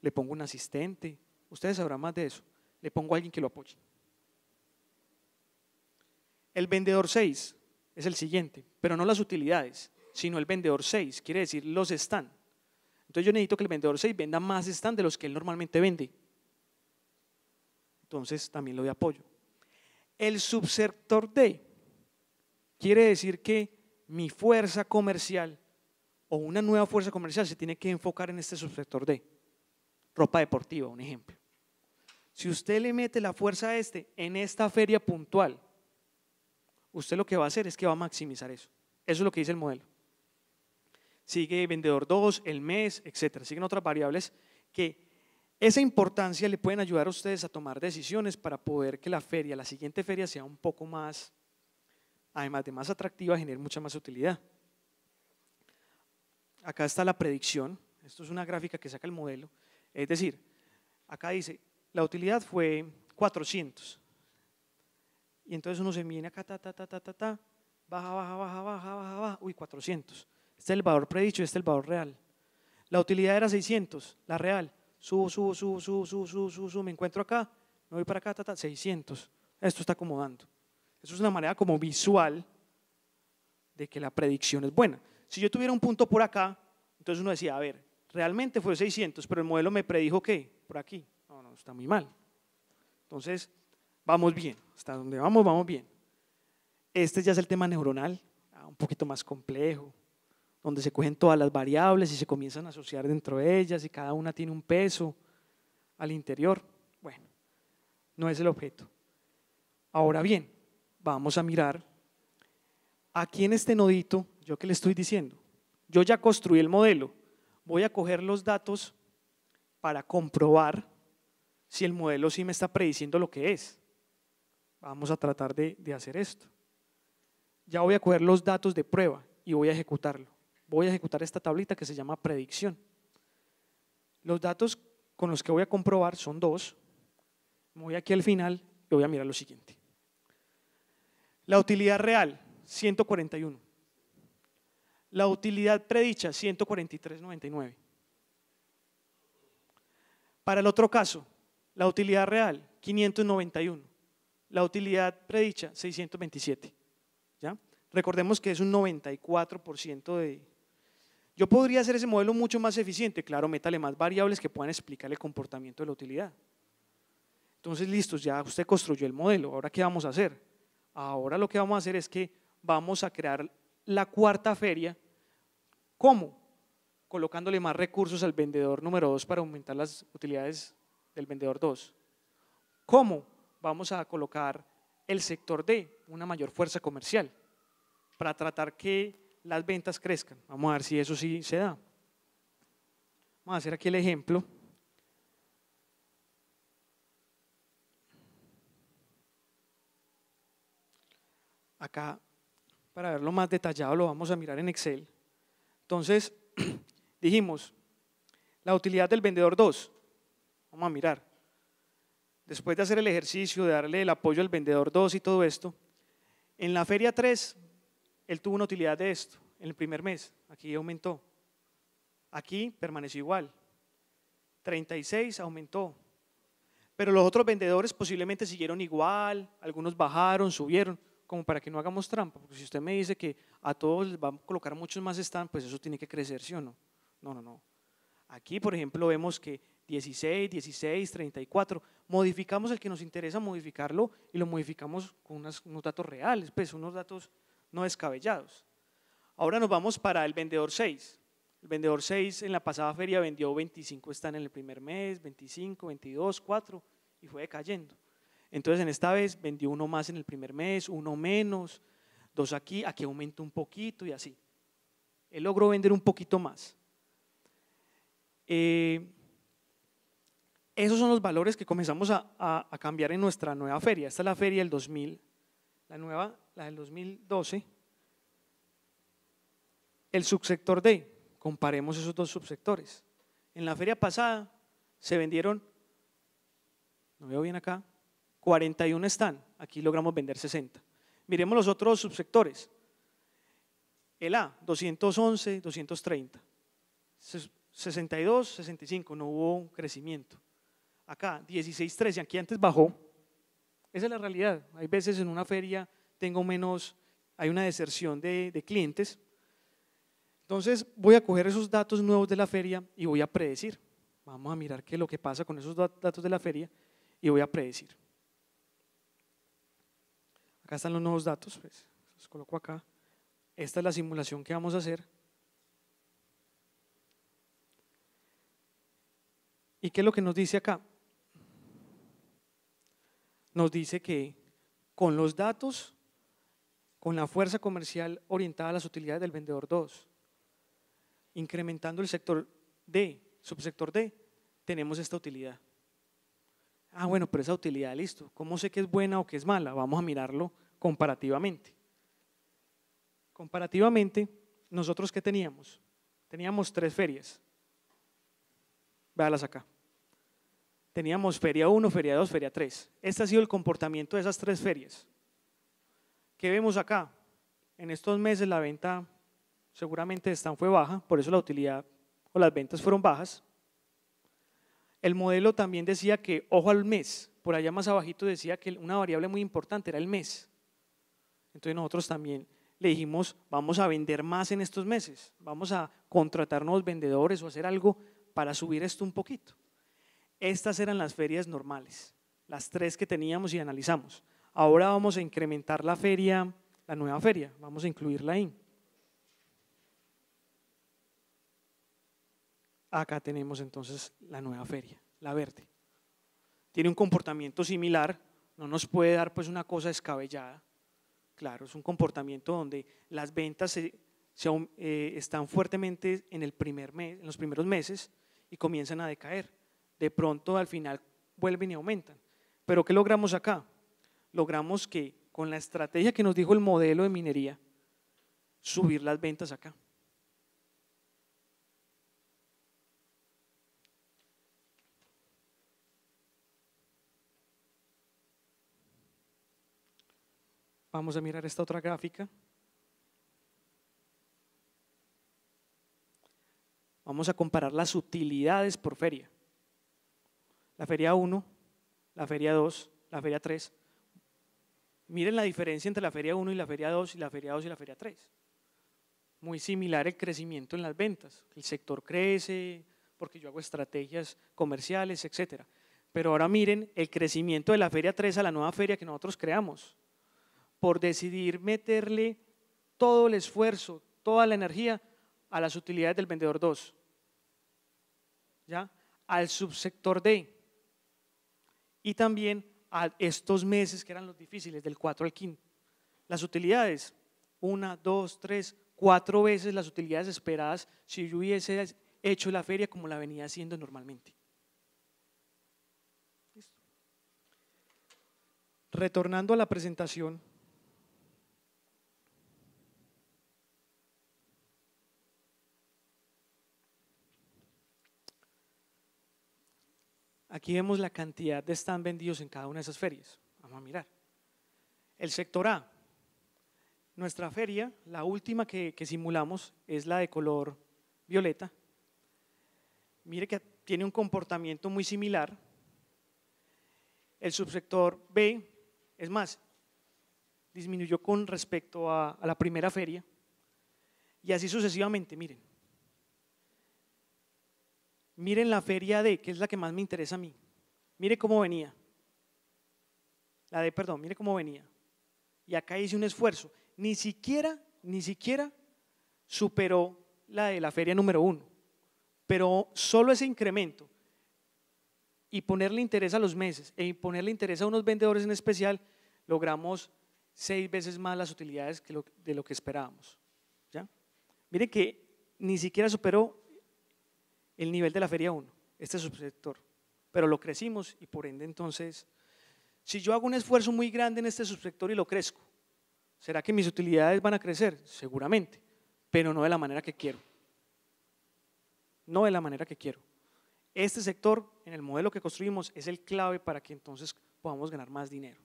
le pongo un asistente, ustedes sabrán más de eso, le pongo a alguien que lo apoye. El vendedor 6 es el siguiente, pero no las utilidades, sino el vendedor 6, quiere decir los están. Entonces yo necesito que el vendedor 6 venda más stand de los que él normalmente vende. Entonces también lo de apoyo. El subsector D quiere decir que mi fuerza comercial o una nueva fuerza comercial se tiene que enfocar en este subsector D ropa deportiva, un ejemplo. Si usted le mete la fuerza a este en esta feria puntual, usted lo que va a hacer es que va a maximizar eso. Eso es lo que dice el modelo. Sigue vendedor 2, el mes, etc. Siguen otras variables que esa importancia le pueden ayudar a ustedes a tomar decisiones para poder que la feria, la siguiente feria, sea un poco más, además de más atractiva, genere mucha más utilidad. Acá está la predicción. Esto es una gráfica que saca el modelo es decir, acá dice, la utilidad fue 400. Y entonces uno se viene acá, ta, ta, ta, ta, ta, ta, baja, baja, baja, baja, baja, baja, uy, 400. Este es el valor predicho, este es el valor real. La utilidad era 600, la real. Subo, subo, subo, subo, subo, subo, subo, subo. me encuentro acá, no voy para acá, ta, ta, 600. Esto está acomodando. Eso es una manera como visual de que la predicción es buena. Si yo tuviera un punto por acá, entonces uno decía, a ver, Realmente fue 600, pero el modelo me predijo que por aquí. No, no, está muy mal. Entonces, vamos bien. Hasta donde vamos, vamos bien. Este ya es el tema neuronal, ah, un poquito más complejo, donde se cogen todas las variables y se comienzan a asociar dentro de ellas y cada una tiene un peso al interior. Bueno, no es el objeto. Ahora bien, vamos a mirar aquí en este nodito, yo que le estoy diciendo, yo ya construí el modelo, voy a coger los datos para comprobar si el modelo sí me está prediciendo lo que es. Vamos a tratar de, hacer esto. Ya voy a coger los datos de prueba y voy a ejecutarlo. Voy a ejecutar esta tablita que se llama predicción. Los datos con los que voy a comprobar son dos. voy aquí al final y voy a mirar lo siguiente. La utilidad real, 141. La utilidad predicha, 143.99. Para el otro caso, la utilidad real, 591. La utilidad predicha, 627. ¿Ya? Recordemos que es un 94% de... Yo podría hacer ese modelo mucho más eficiente, claro, métale más variables que puedan explicar el comportamiento de la utilidad. Entonces, listos, ya usted construyó el modelo, ahora ¿qué vamos a hacer? Ahora lo que vamos a hacer es que vamos a crear la cuarta feria ¿Cómo? Colocándole más recursos al vendedor número 2 para aumentar las utilidades del vendedor 2. ¿Cómo? Vamos a colocar el sector D, una mayor fuerza comercial, para tratar que las ventas crezcan. Vamos a ver si eso sí se da. Vamos a hacer aquí el ejemplo. Acá, para verlo más detallado, lo vamos a mirar en Excel. Entonces, dijimos, la utilidad del vendedor 2. Vamos a mirar. Después de hacer el ejercicio, de darle el apoyo al vendedor 2 y todo esto, en la feria 3, él tuvo una utilidad de esto, en el primer mes. Aquí aumentó. Aquí permaneció igual. 36 aumentó. Pero los otros vendedores posiblemente siguieron igual, algunos bajaron, subieron como para que no hagamos trampa, porque si usted me dice que a todos les va a colocar muchos más stands, pues eso tiene que crecer, ¿sí o no? No, no, no. Aquí, por ejemplo, vemos que 16, 16, 34, modificamos el que nos interesa modificarlo y lo modificamos con unos, datos reales, pues unos datos no descabellados. Ahora nos vamos para el vendedor 6. El vendedor 6 en la pasada feria vendió 25 stands en el primer mes, 25, 22, 4 y fue decayendo. Entonces en esta vez vendió uno más en el primer mes, uno menos, dos aquí, aquí aumentó un poquito y así. Él logró vender un poquito más. Eh, esos son los valores que comenzamos a, a, cambiar en nuestra nueva feria. Esta es la feria del 2000, la nueva, la del 2012. El subsector D, comparemos esos dos subsectores. En la feria pasada se vendieron, no veo bien acá, 41 están, aquí logramos vender 60. Miremos los otros subsectores. El A, 211, 230. 62, 65, no hubo un crecimiento. Acá, 16, 13, aquí antes bajó. Esa es la realidad. Hay veces en una feria tengo menos, hay una deserción de, de clientes. Entonces voy a coger esos datos nuevos de la feria y voy a predecir. Vamos a mirar qué es lo que pasa con esos datos de la feria y voy a predecir. Acá están los nuevos datos, pues, los coloco acá. Esta es la simulación que vamos a hacer. ¿Y qué es lo que nos dice acá? Nos dice que con los datos, con la fuerza comercial orientada a las utilidades del vendedor 2, incrementando el sector D, subsector D, tenemos esta utilidad ah, bueno, pero esa utilidad, listo. ¿Cómo sé que es buena o que es mala? Vamos a mirarlo comparativamente. Comparativamente, nosotros qué teníamos? Teníamos tres ferias. Véalas acá. Teníamos feria 1, feria 2, feria 3. Este ha sido el comportamiento de esas tres ferias. ¿Qué vemos acá? En estos meses la venta seguramente esta fue baja, por eso la utilidad o las ventas fueron bajas. El modelo también decía que ojo al mes, por allá más abajito decía que una variable muy importante era el mes. Entonces nosotros también le dijimos, vamos a vender más en estos meses, vamos a contratar nuevos vendedores o hacer algo para subir esto un poquito. Estas eran las ferias normales, las tres que teníamos y analizamos. Ahora vamos a incrementar la feria, la nueva feria, vamos a incluirla ahí. acá tenemos entonces la nueva feria, la verde. Tiene un comportamiento similar, no nos puede dar pues una cosa descabellada. Claro, es un comportamiento donde las ventas eh, están fuertemente en, en los primeros meses y comienzan a decaer. De pronto al final vuelven y aumentan. Pero ¿qué logramos acá? Logramos que con la estrategia que nos dijo el modelo de minería, subir las ventas acá. Vamos a mirar esta otra gráfica. Vamos a comparar las utilidades por feria. La feria 1, la feria 2, la feria 3. Miren la diferencia entre la feria 1 y la feria 2 y la feria 2 y la feria 3. Muy similar el crecimiento en las ventas. El sector crece porque yo hago estrategias comerciales, etc. Pero ahora miren el crecimiento de la feria 3 a la nueva feria que nosotros creamos por decidir meterle todo el esfuerzo, toda la energía a las utilidades del vendedor 2. ¿Ya? Al subsector D. Y también a estos meses que eran los difíciles, del 4 al 5. Las utilidades, una, dos, tres, cuatro veces las utilidades esperadas si yo hubiese hecho la feria como la venía haciendo normalmente. Retornando a la presentación, Aquí vemos la cantidad de stands vendidos en cada una de esas ferias. Vamos a mirar. El sector A. Nuestra feria, la última que, simulamos, es la de color violeta. Mire que tiene un comportamiento muy similar. El subsector B, es más, disminuyó con respecto a la primera feria. Y así sucesivamente, miren miren la feria D, que es la que más me interesa a mí. Mire cómo venía. La de, perdón, mire cómo venía. Y acá hice un esfuerzo. Ni siquiera, ni siquiera superó la de la feria número uno. Pero solo ese incremento y ponerle interés a los meses e ponerle interés a unos vendedores en especial, logramos seis veces más las utilidades de lo que esperábamos. ¿ya? Mire que ni siquiera superó el nivel de la Feria 1, este subsector, pero lo crecimos y por ende entonces, si yo hago un esfuerzo muy grande en este subsector y lo crezco, ¿será que mis utilidades van a crecer? Seguramente, pero no de la manera que quiero. No de la manera que quiero. Este sector, en el modelo que construimos, es el clave para que entonces podamos ganar más dinero.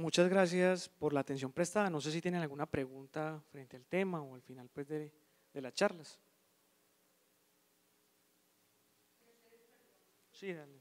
Muchas gracias por la atención prestada. No sé si tienen alguna pregunta frente al tema o al final pues, de, de las charlas. Sí, dale.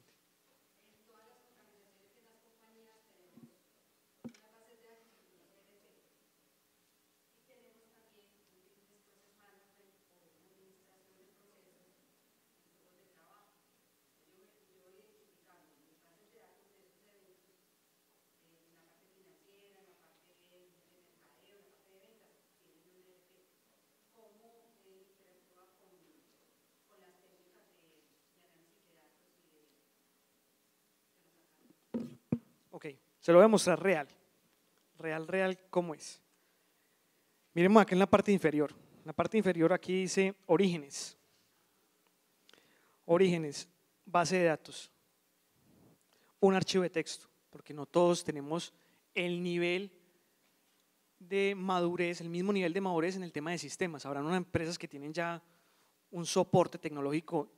Ok, se lo voy a mostrar real. Real, real, ¿cómo es? Miremos acá en la parte inferior. En la parte inferior aquí dice orígenes. Orígenes, base de datos. Un archivo de texto, porque no todos tenemos el nivel de madurez, el mismo nivel de madurez en el tema de sistemas. Habrá unas empresas que tienen ya un soporte tecnológico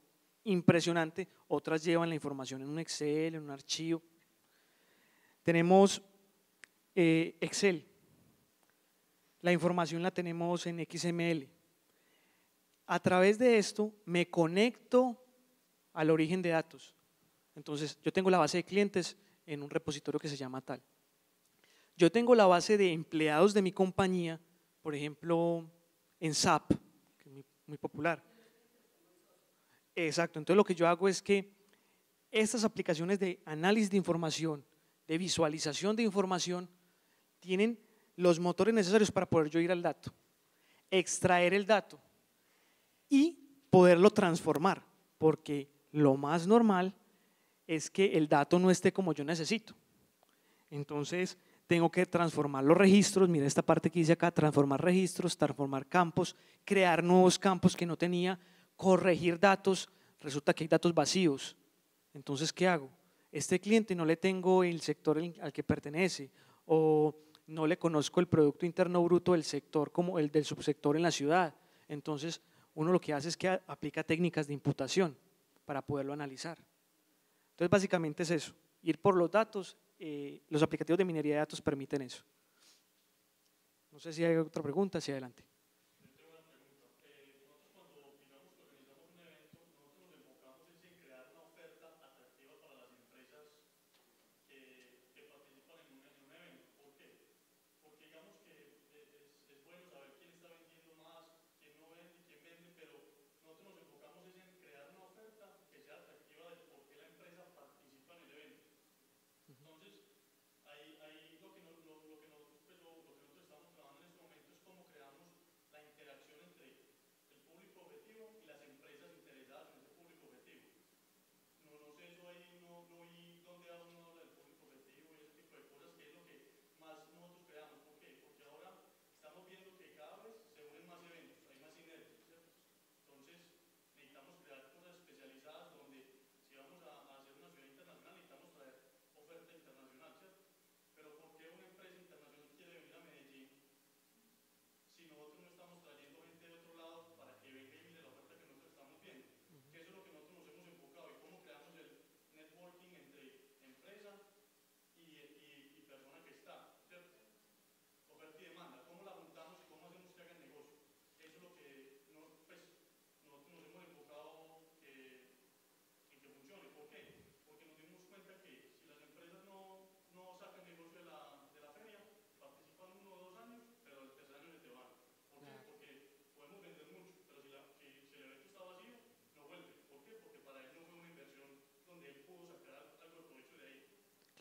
impresionante, otras llevan la información en un Excel, en un archivo. Tenemos eh, Excel. La información la tenemos en XML. A través de esto me conecto al origen de datos. Entonces, yo tengo la base de clientes en un repositorio que se llama tal. Yo tengo la base de empleados de mi compañía, por ejemplo, en SAP, que es muy, muy popular. Exacto, entonces lo que yo hago es que estas aplicaciones de análisis de información de visualización de información, tienen los motores necesarios para poder yo ir al dato, extraer el dato y poderlo transformar, porque lo más normal es que el dato no esté como yo necesito. Entonces, tengo que transformar los registros, mira esta parte que dice acá, transformar registros, transformar campos, crear nuevos campos que no tenía, corregir datos, resulta que hay datos vacíos. Entonces, ¿qué hago? este cliente no le tengo el sector al que pertenece o no le conozco el Producto Interno Bruto del sector como el del subsector en la ciudad. Entonces, uno lo que hace es que aplica técnicas de imputación para poderlo analizar. Entonces, básicamente es eso, ir por los datos, eh, los aplicativos de minería de datos permiten eso. No sé si hay otra pregunta, si adelante.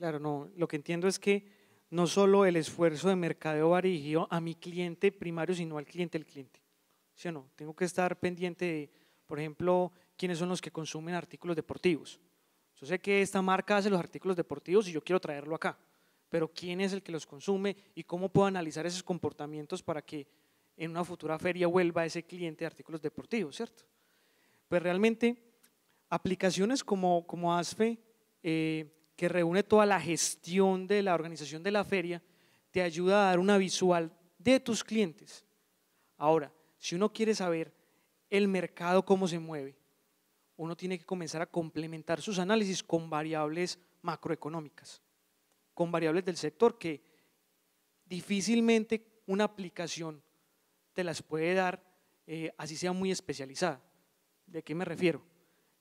Claro, no, lo que entiendo es que no solo el esfuerzo de mercadeo va dirigido a mi cliente primario, sino al cliente del cliente. ¿Sí o no? Tengo que estar pendiente de, por ejemplo, quiénes son los que consumen artículos deportivos. Yo sé que esta marca hace los artículos deportivos y yo quiero traerlo acá, pero quién es el que los consume y cómo puedo analizar esos comportamientos para que en una futura feria vuelva ese cliente de artículos deportivos, ¿cierto? Pues realmente aplicaciones como, como ASFE eh, que reúne toda la gestión de la organización de la feria, te ayuda a dar una visual de tus clientes. Ahora, si uno quiere saber el mercado cómo se mueve, uno tiene que comenzar a complementar sus análisis con variables macroeconómicas, con variables del sector que difícilmente una aplicación te las puede dar, eh, así sea muy especializada. ¿De qué me refiero?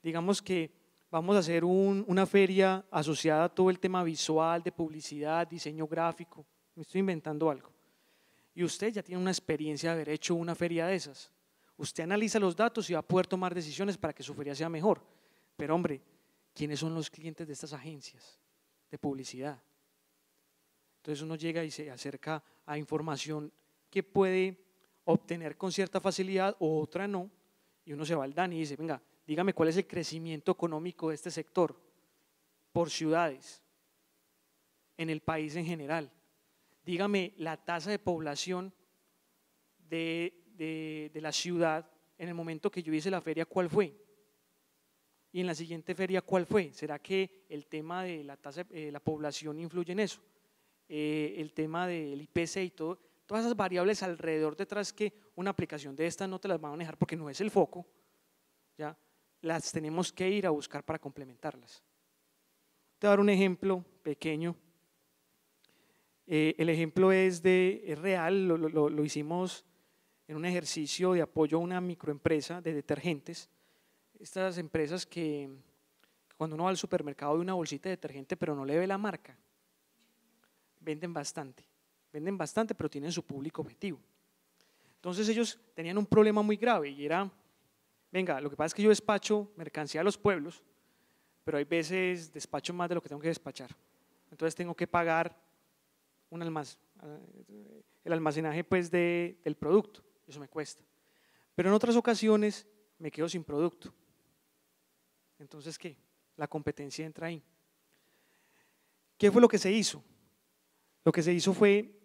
Digamos que Vamos a hacer una feria asociada a todo el tema visual, de publicidad, diseño gráfico. Me estoy inventando algo. Y usted ya tiene una experiencia de haber hecho una feria de esas. Usted analiza los datos y va a poder tomar decisiones para que su feria sea mejor. Pero hombre, ¿quiénes son los clientes de estas agencias de publicidad? Entonces uno llega y se acerca a información que puede obtener con cierta facilidad o otra no. Y uno se va al Dani y dice, venga, Dígame cuál es el crecimiento económico de este sector por ciudades, en el país en general. Dígame la tasa de población de, la ciudad en el momento que yo hice la feria, ¿cuál fue? Y en la siguiente feria, ¿cuál fue? ¿Será que el tema de la tasa de eh, la población influye en eso? Eh, el tema del IPC y todo, todas esas variables alrededor detrás que una aplicación de esta no te las va a manejar porque no es el foco, ¿ya? las tenemos que ir a buscar para complementarlas. Te voy a dar un ejemplo pequeño. Eh, el ejemplo es, de, real, lo, hicimos en un ejercicio de apoyo a una microempresa de detergentes. Estas empresas que cuando uno va al supermercado de una bolsita de detergente pero no le ve la marca, venden bastante. Venden bastante pero tienen su público objetivo. Entonces ellos tenían un problema muy grave y era venga, lo que pasa es que yo despacho mercancía a los pueblos, pero hay veces despacho más de lo que tengo que despachar. Entonces tengo que pagar un el almacenaje pues, del producto, eso me cuesta. Pero en otras ocasiones me quedo sin producto. Entonces, ¿qué? La competencia entra ahí. ¿Qué fue lo que se hizo? Lo que se hizo fue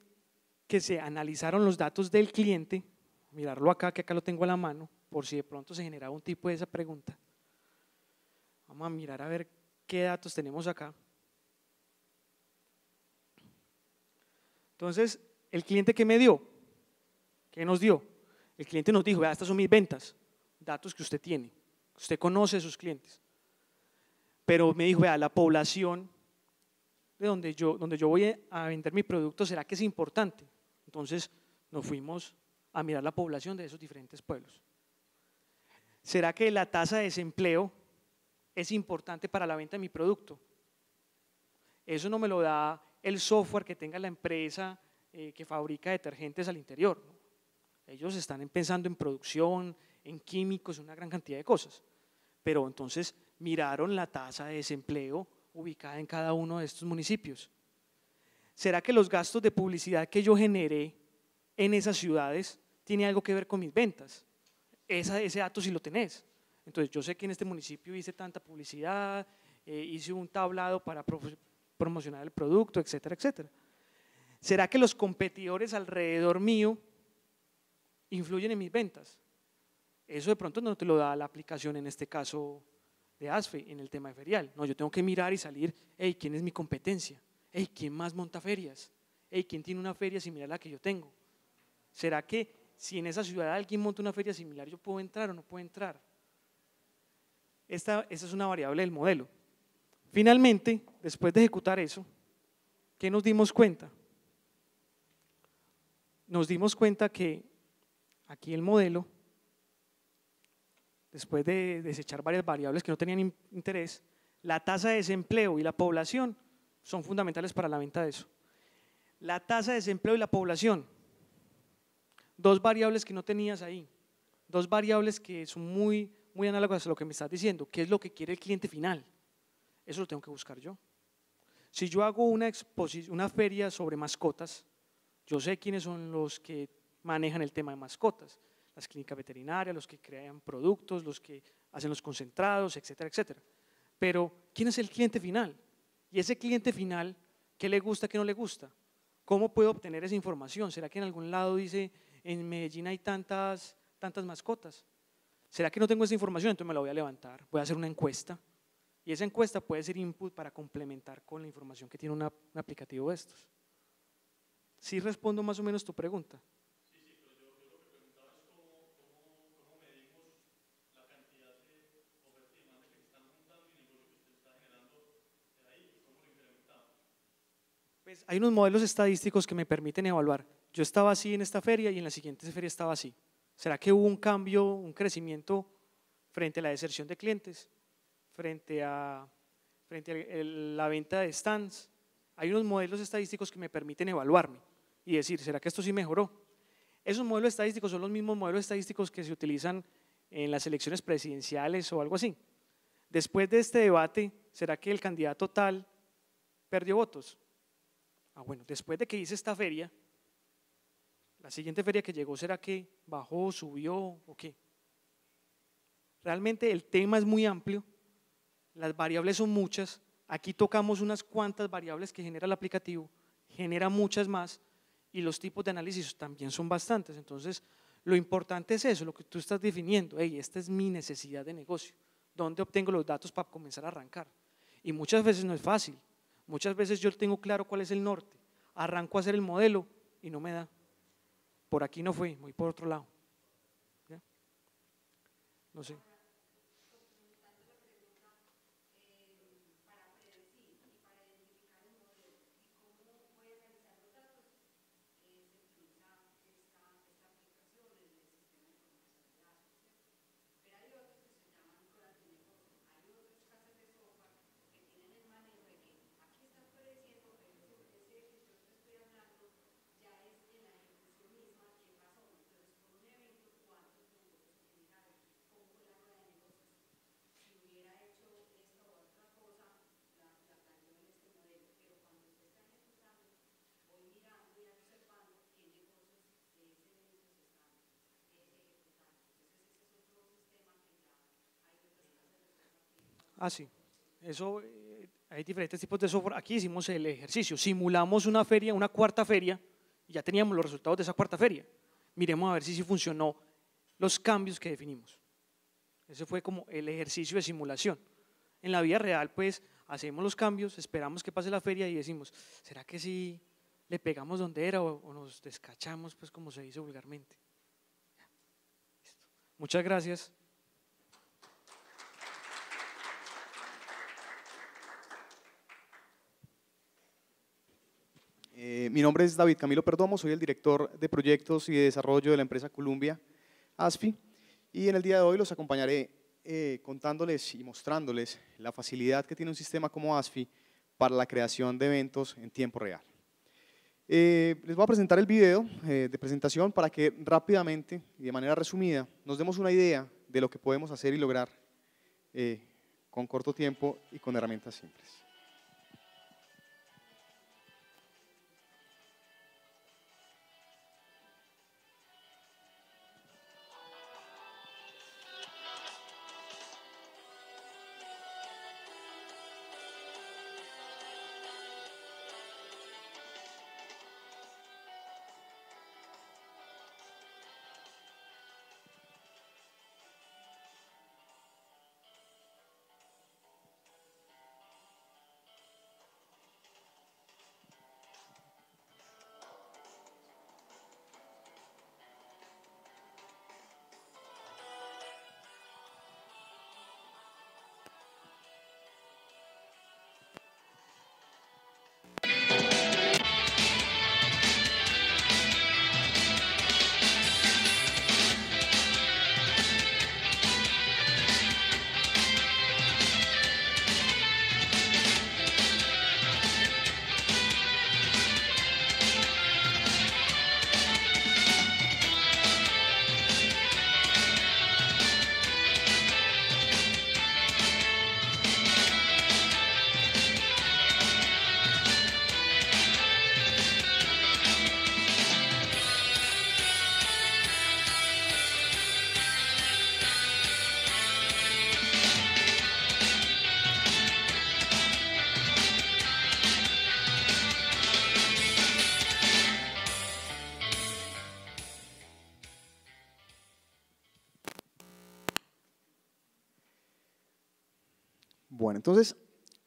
que se analizaron los datos del cliente, mirarlo acá, que acá lo tengo a la mano, por si de pronto se generaba un tipo de esa pregunta. Vamos a mirar a ver qué datos tenemos acá. Entonces, el cliente que me dio, ¿qué nos dio? El cliente nos dijo, vea, estas son mis ventas, datos que usted tiene, usted conoce a sus clientes. Pero me dijo, vea, la población de donde yo, donde yo voy a vender mi producto, ¿será que es importante? Entonces, nos fuimos a mirar la población de esos diferentes pueblos. ¿Será que la tasa de desempleo es importante para la venta de mi producto? Eso no me lo da el software que tenga la empresa eh, que fabrica detergentes al interior. Ellos están pensando en producción, en químicos, una gran cantidad de cosas. Pero entonces miraron la tasa de desempleo ubicada en cada uno de estos municipios. ¿Será que los gastos de publicidad que yo generé en esas ciudades tiene algo que ver con mis ventas? ese dato sí lo tenés. Entonces, yo sé que en este municipio hice tanta publicidad, eh, hice un tablado para promocionar el producto, etcétera, etcétera. ¿Será que los competidores alrededor mío influyen en mis ventas? Eso de pronto no te lo da la aplicación en este caso de ASFE en el tema de ferial. No, yo tengo que mirar y salir, hey, ¿quién es mi competencia? Hey, ¿quién más monta ferias? Hey, ¿quién tiene una feria similar a la que yo tengo? ¿Será que si en esa ciudad alguien monta una feria similar, yo puedo entrar o no puedo entrar. Esta, esa es una variable del modelo. Finalmente, después de ejecutar eso, ¿qué nos dimos cuenta? Nos dimos cuenta que aquí el modelo, después de desechar varias variables que no tenían interés, la tasa de desempleo y la población son fundamentales para la venta de eso. La tasa de desempleo y la población dos variables que no tenías ahí, dos variables que son muy, muy análogas a lo que me estás diciendo. ¿Qué es lo que quiere el cliente final? Eso lo tengo que buscar yo. Si yo hago una, una feria sobre mascotas, yo sé quiénes son los que manejan el tema de mascotas, las clínicas veterinarias, los que crean productos, los que hacen los concentrados, etcétera, etcétera. Pero, ¿quién es el cliente final? Y ese cliente final, ¿qué le gusta, qué no le gusta? ¿Cómo puedo obtener esa información? ¿Será que en algún lado dice en Medellín hay tantas, tantas mascotas. ¿Será que no tengo esa información? Entonces me la voy a levantar, voy a hacer una encuesta. Y esa encuesta puede ser input para complementar con la información que tiene un aplicativo de estos. ¿Sí respondo más o menos tu pregunta. hay unos modelos estadísticos que me permiten evaluar. Yo estaba así en esta feria y en la siguiente feria estaba así. ¿Será que hubo un cambio, un crecimiento frente a la deserción de clientes, frente a, la venta de stands? Hay unos modelos estadísticos que me permiten evaluarme y decir, ¿será que esto sí mejoró? Esos modelos estadísticos son los mismos modelos estadísticos que se utilizan en las elecciones presidenciales o algo así. Después de este debate, ¿será que el candidato tal perdió votos? Ah, bueno, después de que hice esta feria, la siguiente feria que llegó, ¿será que bajó, subió o qué? Realmente el tema es muy amplio, las variables son muchas, aquí tocamos unas cuantas variables que genera el aplicativo, genera muchas más y los tipos de análisis también son bastantes, entonces lo importante es eso, lo que tú estás definiendo. Hey, esta es mi necesidad de negocio. ¿Dónde obtengo los datos para comenzar a arrancar? Y muchas veces no es fácil. Muchas veces yo tengo claro cuál es el norte. Arranco a hacer el modelo y no me da. Por aquí no fui, voy por otro lado. No sé. Ah, sí. Eso, eh, hay diferentes tipos de software. Aquí hicimos el ejercicio. Simulamos una feria, una cuarta feria, y ya teníamos los resultados de esa cuarta feria. Miremos a ver si, si funcionó los cambios que definimos. Ese fue como el ejercicio de simulación. En la vida real, pues, hacemos los cambios, esperamos que pase la feria y decimos, ¿será que sí le pegamos donde era o, nos descachamos, pues, como se dice vulgarmente? Muchas gracias. Eh, mi nombre es David Camilo Perdomo, soy el director de proyectos y de desarrollo de la empresa Columbia ASFI y en el día de hoy los acompañaré eh, contándoles y mostrándoles la facilidad que tiene un sistema como ASFI para la creación de eventos en tiempo real. Eh, les voy a presentar el video de presentación para que rápidamente y de manera resumida nos demos una idea de lo que podemos hacer y lograr con corto tiempo y con herramientas simples. entonces,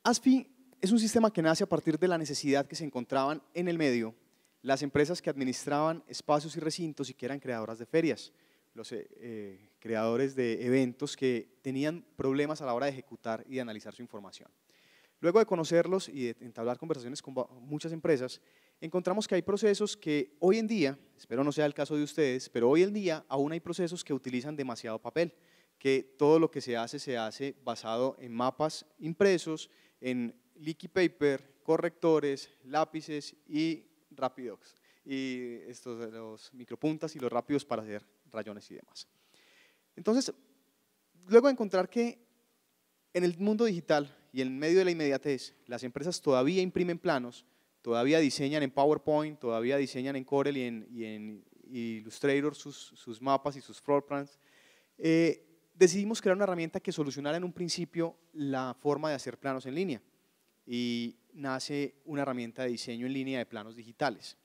ASPI es un sistema que nace a partir de la necesidad que se encontraban en el medio las empresas que administraban espacios y recintos y que eran creadoras de ferias, los eh, eh, creadores de eventos que tenían problemas a la hora de ejecutar y de analizar su información. Luego de conocerlos y de entablar conversaciones con muchas empresas, encontramos que hay procesos que hoy en día, espero no sea el caso de ustedes, pero hoy en día aún hay procesos que utilizan demasiado papel que todo lo que se hace se hace basado en mapas impresos, en leaky paper, correctores, lápices y rápidos y estos de los micropuntas y los rápidos para hacer rayones y demás. Entonces, luego encontrar que en el mundo digital y en medio de la inmediatez, las empresas todavía imprimen planos, todavía diseñan en PowerPoint, todavía diseñan en Corel y en, Illustrator sus, sus, mapas y sus floor plans, eh, decidimos crear una herramienta que solucionara en un principio la forma de hacer planos en línea y nace una herramienta de diseño en línea de planos digitales.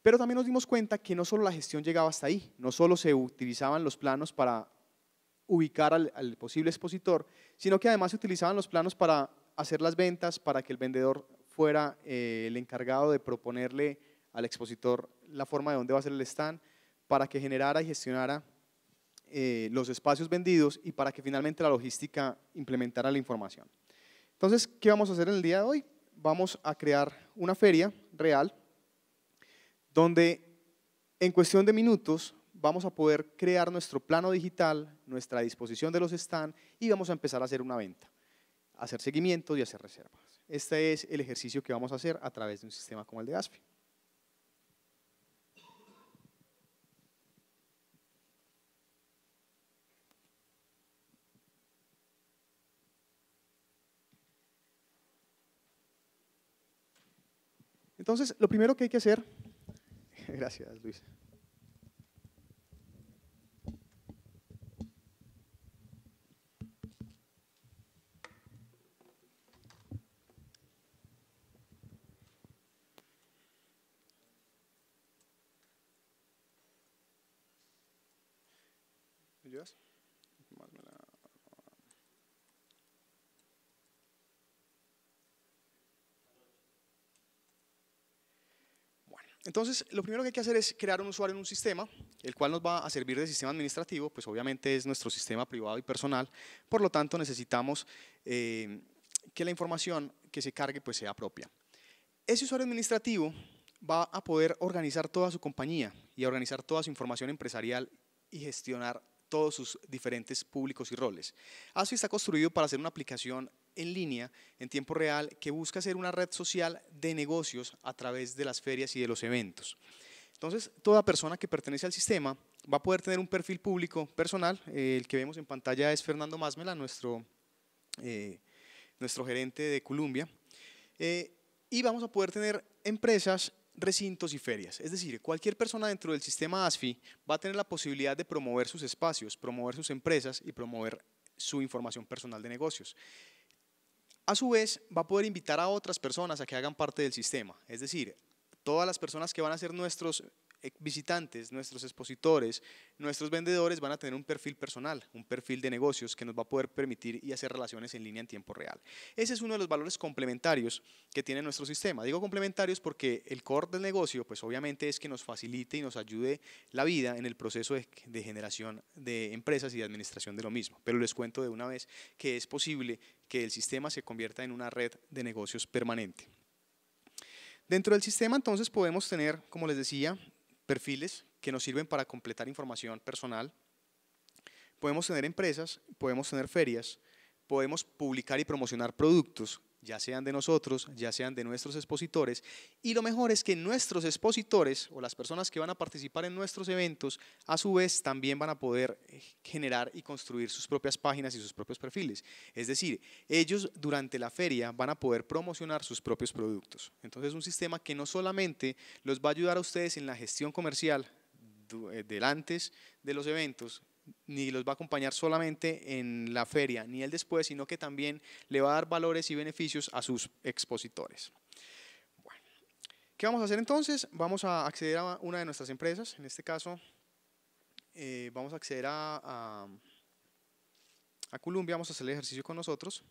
Pero también nos dimos cuenta que no solo la gestión llegaba hasta ahí, no solo se utilizaban los planos para ubicar al, posible expositor, sino que además se utilizaban los planos para hacer las ventas, para que el vendedor fuera eh, el encargado de proponerle al expositor la forma de dónde va a ser el stand, para que generara y gestionara eh, los espacios vendidos y para que finalmente la logística implementara la información. Entonces, ¿qué vamos a hacer en el día de hoy? Vamos a crear una feria real donde en cuestión de minutos vamos a poder crear nuestro plano digital, nuestra disposición de los stands y vamos a empezar a hacer una venta, hacer seguimiento y hacer reservas. Este es el ejercicio que vamos a hacer a través de un sistema como el de Aspi. Entonces, lo primero que hay que hacer, gracias Luis, Entonces, lo primero que hay que hacer es crear un usuario en un sistema, el cual nos va a servir de sistema administrativo, pues obviamente es nuestro sistema privado y personal, por lo tanto necesitamos eh, que la información que se cargue pues sea propia. Ese usuario administrativo va a poder organizar toda su compañía y organizar toda su información empresarial y gestionar todos sus diferentes públicos y roles. así está construido para hacer una aplicación en línea, en tiempo real, que busca ser una red social de negocios a través de las ferias y de los eventos. Entonces, toda persona que pertenece al sistema va a poder tener un perfil público personal. Eh, el que vemos en pantalla es Fernando Másmela, nuestro, eh, nuestro gerente de Columbia. Eh, y vamos a poder tener empresas recintos y ferias. Es decir, cualquier persona dentro del sistema ASFI va a tener la posibilidad de promover sus espacios, promover sus empresas y promover su información personal de negocios. A su vez, va a poder invitar a otras personas a que hagan parte del sistema. Es decir, todas las personas que van a ser nuestros eh, visitantes, nuestros expositores, nuestros vendedores van a tener un perfil personal, un perfil de negocios que nos va a poder permitir y hacer relaciones en línea en tiempo real. Ese es uno de los valores complementarios que tiene nuestro sistema. Digo complementarios porque el core del negocio, pues obviamente es que nos facilite y nos ayude la vida en el proceso de, generación de empresas y de administración de lo mismo. Pero les cuento de una vez que es posible que el sistema se convierta en una red de negocios permanente. Dentro del sistema entonces podemos tener, como les decía, perfiles que nos sirven para completar información personal. Podemos tener empresas, podemos tener ferias, podemos publicar y promocionar productos ya sean de nosotros, ya sean de nuestros expositores. Y lo mejor es que nuestros expositores o las personas que van a participar en nuestros eventos, a su vez también van a poder eh, generar y construir sus propias páginas y sus propios perfiles. Es decir, ellos durante la feria van a poder promocionar sus propios productos. Entonces es un sistema que no solamente los va a ayudar a ustedes en la gestión comercial, eh, delante de los eventos, ni los va a acompañar solamente en la feria ni el después, sino que también le va a dar valores y beneficios a sus expositores. Bueno, ¿Qué vamos a hacer entonces? Vamos a acceder a una de nuestras empresas, en este caso eh, vamos a acceder a, a, a Columbia, vamos a hacer el ejercicio con nosotros.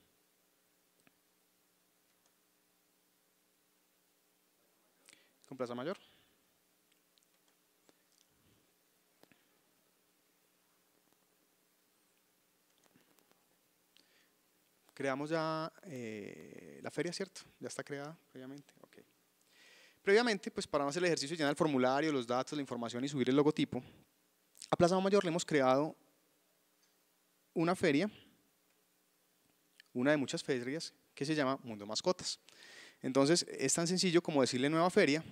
Con Plaza Mayor. Creamos ya eh, la feria, ¿cierto? Ya está creada previamente. Ok. Previamente, pues para hacer el ejercicio de llenar el formulario, los datos, la información y subir el logotipo, a Plaza Mayor le hemos creado una feria, una de muchas ferias, que se llama Mundo Mascotas. Entonces, es tan sencillo como decirle nueva feria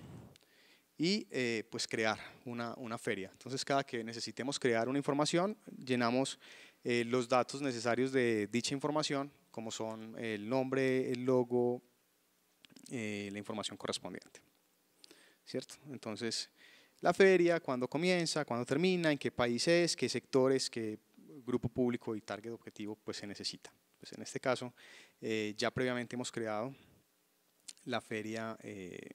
y eh, pues crear una, una, feria. Entonces, cada que necesitemos crear una información, llenamos eh, los datos necesarios de dicha información como son el nombre, el logo, eh, la información correspondiente. ¿Cierto? Entonces, la feria, cuándo comienza, cuándo termina, en qué países, qué sectores, qué grupo público y target objetivo pues, se necesita. Pues en este caso, eh, ya previamente hemos creado la feria eh,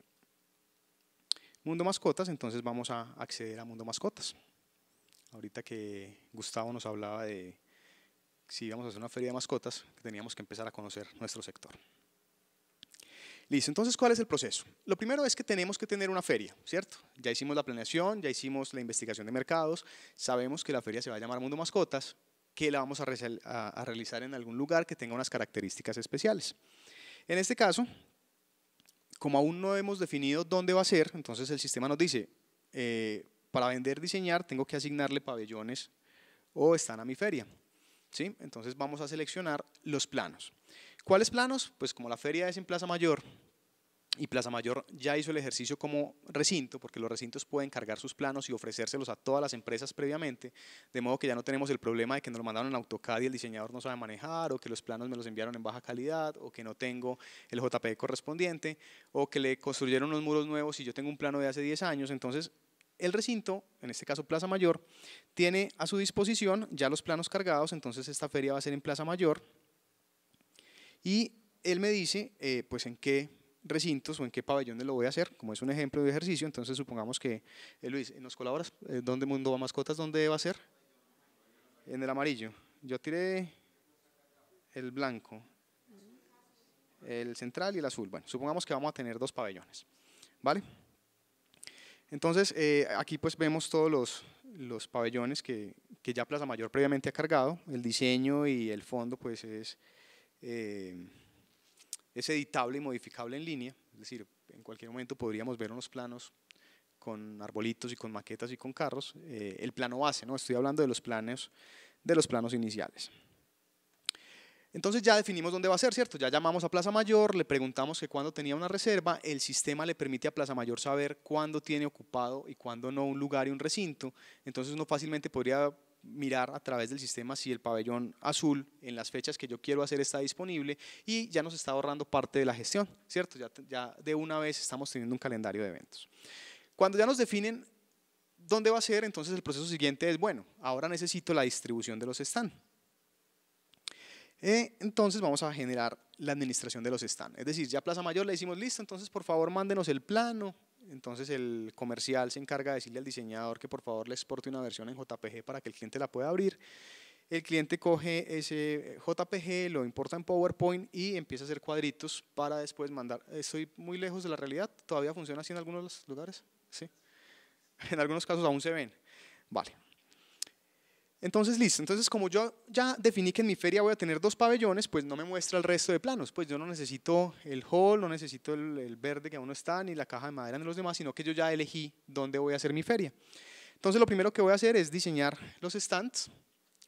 Mundo Mascotas, entonces vamos a acceder a Mundo Mascotas. Ahorita que Gustavo nos hablaba de si íbamos a hacer una feria de mascotas, teníamos que empezar a conocer nuestro sector. Listo, entonces, ¿cuál es el proceso? Lo primero es que tenemos que tener una feria, ¿cierto? Ya hicimos la planeación, ya hicimos la investigación de mercados, sabemos que la feria se va a llamar Mundo Mascotas, que la vamos a, realizar en algún lugar que tenga unas características especiales. En este caso, como aún no hemos definido dónde va a ser, entonces el sistema nos dice, eh, para vender, diseñar, tengo que asignarle pabellones o están a mi feria. Entonces vamos a seleccionar los planos. ¿Cuáles planos? Pues como la feria es en Plaza Mayor y Plaza Mayor ya hizo el ejercicio como recinto, porque los recintos pueden cargar sus planos y ofrecérselos a todas las empresas previamente, de modo que ya no tenemos el problema de que nos lo mandaron en AutoCAD y el diseñador no sabe manejar, o que los planos me los enviaron en baja calidad, o que no tengo el JPE correspondiente, o que le construyeron unos muros nuevos y yo tengo un plano de hace 10 años, entonces el recinto, en este caso Plaza Mayor, tiene a su disposición ya los planos cargados, entonces esta feria va a ser en Plaza Mayor. Y él me dice, eh, pues en qué recintos o en qué pabellones lo voy a hacer, como es un ejemplo de ejercicio, entonces supongamos que, Luis, ¿nos colaboras? Eh, ¿Dónde Mundo va Mascotas, dónde va a ser? En el amarillo. Yo tiré el blanco, el central y el azul. Bueno, supongamos que vamos a tener dos pabellones, ¿vale? Entonces, eh, aquí pues vemos todos los, pabellones que, ya Plaza Mayor previamente ha cargado. El diseño y el fondo pues eh, es, editable y modificable en línea. Es decir, en cualquier momento podríamos ver unos planos con arbolitos y con maquetas y con carros. Eh, el plano base, Estoy hablando de los planes, de los planos iniciales. Entonces ya definimos dónde va a ser, ¿cierto? Ya llamamos a Plaza Mayor, le preguntamos que cuándo tenía una reserva, el sistema le permite a Plaza Mayor saber cuándo tiene ocupado y cuándo no un lugar y un recinto, entonces uno fácilmente podría mirar a través del sistema si el pabellón azul en las fechas que yo quiero hacer está disponible y ya nos está ahorrando parte de la gestión, ¿cierto? Ya, ya de una vez estamos teniendo un calendario de eventos. Cuando ya nos definen dónde va a ser, entonces el proceso siguiente es, bueno, ahora necesito la distribución de los stands. Eh, entonces vamos a generar la administración de los stands. Es decir, ya Plaza Mayor le hicimos listo, entonces por favor mándenos el plano. Entonces el comercial se encarga de decirle al diseñador que por favor le exporte una versión en JPG para que el cliente la pueda abrir. El cliente coge ese eh, JPG, lo importa en PowerPoint y empieza a hacer cuadritos para después mandar. Eh, estoy muy lejos de la realidad, todavía funciona así en algunos lugares, ¿sí? En algunos casos aún se ven. Vale, entonces, listo. Entonces, como yo ya definí que en mi feria voy a tener dos pabellones, pues no me muestra el resto de planos. Pues yo no necesito el hall, no necesito el, verde que aún no está, ni la caja de madera ni los demás, sino que yo ya elegí dónde voy a hacer mi feria. Entonces, lo primero que voy a hacer es diseñar los stands,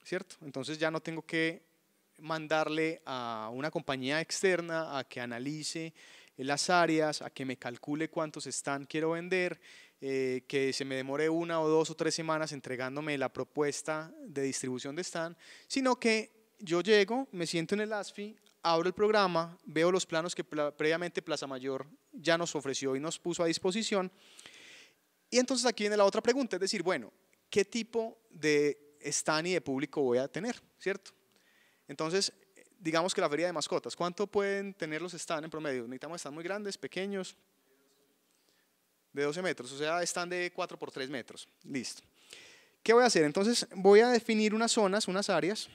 ¿cierto? Entonces, ya no tengo que mandarle a una compañía externa a que analice las áreas, a que me calcule cuántos stands quiero vender, eh, que se me demore una o dos o tres semanas entregándome la propuesta de distribución de stand, sino que yo llego, me siento en el ASFI, abro el programa, veo los planos que previamente Plaza Mayor ya nos ofreció y nos puso a disposición. Y entonces aquí viene la otra pregunta, es decir, bueno, ¿qué tipo de stand y de público voy a tener? ¿Cierto? Entonces, digamos que la feria de mascotas, ¿cuánto pueden tener los stand en promedio? Necesitamos stand muy grandes, pequeños, de 12 metros, o sea, están de 4 por 3 metros. Listo. ¿Qué voy a hacer? Entonces voy a definir unas zonas, unas áreas,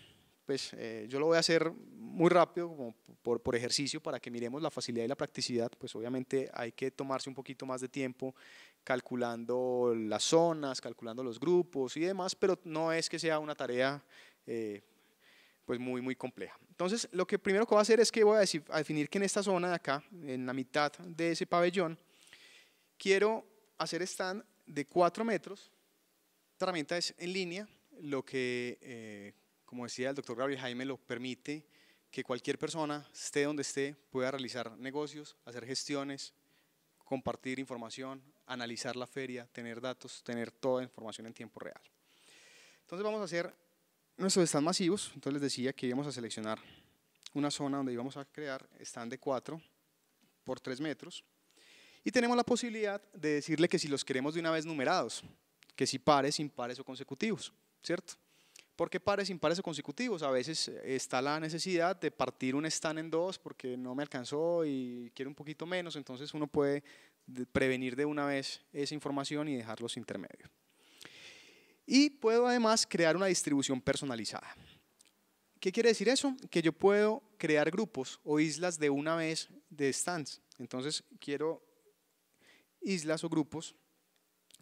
pues eh, yo lo voy a hacer muy rápido, como por, ejercicio, para que miremos la facilidad y la practicidad, pues obviamente hay que tomarse un poquito más de tiempo calculando las zonas, calculando los grupos y demás, pero no es que sea una tarea eh, pues muy, muy compleja. Entonces, lo que primero que voy a hacer es que voy a, a definir que en esta zona de acá, en la mitad de ese pabellón, quiero hacer stand de 4 metros. Esta herramienta es en línea, lo que, eh, como decía el doctor Gabriel Jaime, lo permite que cualquier persona, esté donde esté, pueda realizar negocios, hacer gestiones, compartir información, analizar la feria, tener datos, tener toda la información en tiempo real. Entonces vamos a hacer nuestros stands masivos. Entonces les decía que íbamos a seleccionar una zona donde íbamos a crear stand de 4 por 3 metros. Y tenemos la posibilidad de decirle que si los queremos de una vez numerados, que si pares, impares o consecutivos, ¿cierto? Porque pares, impares o consecutivos? A veces eh, está la necesidad de partir un stand en dos porque no me alcanzó y quiero un poquito menos, entonces uno puede prevenir de una vez esa información y dejarlos intermedio. intermedios. Y puedo además crear una distribución personalizada. ¿Qué quiere decir eso? Que yo puedo crear grupos o islas de una vez de stands. Entonces quiero islas o grupos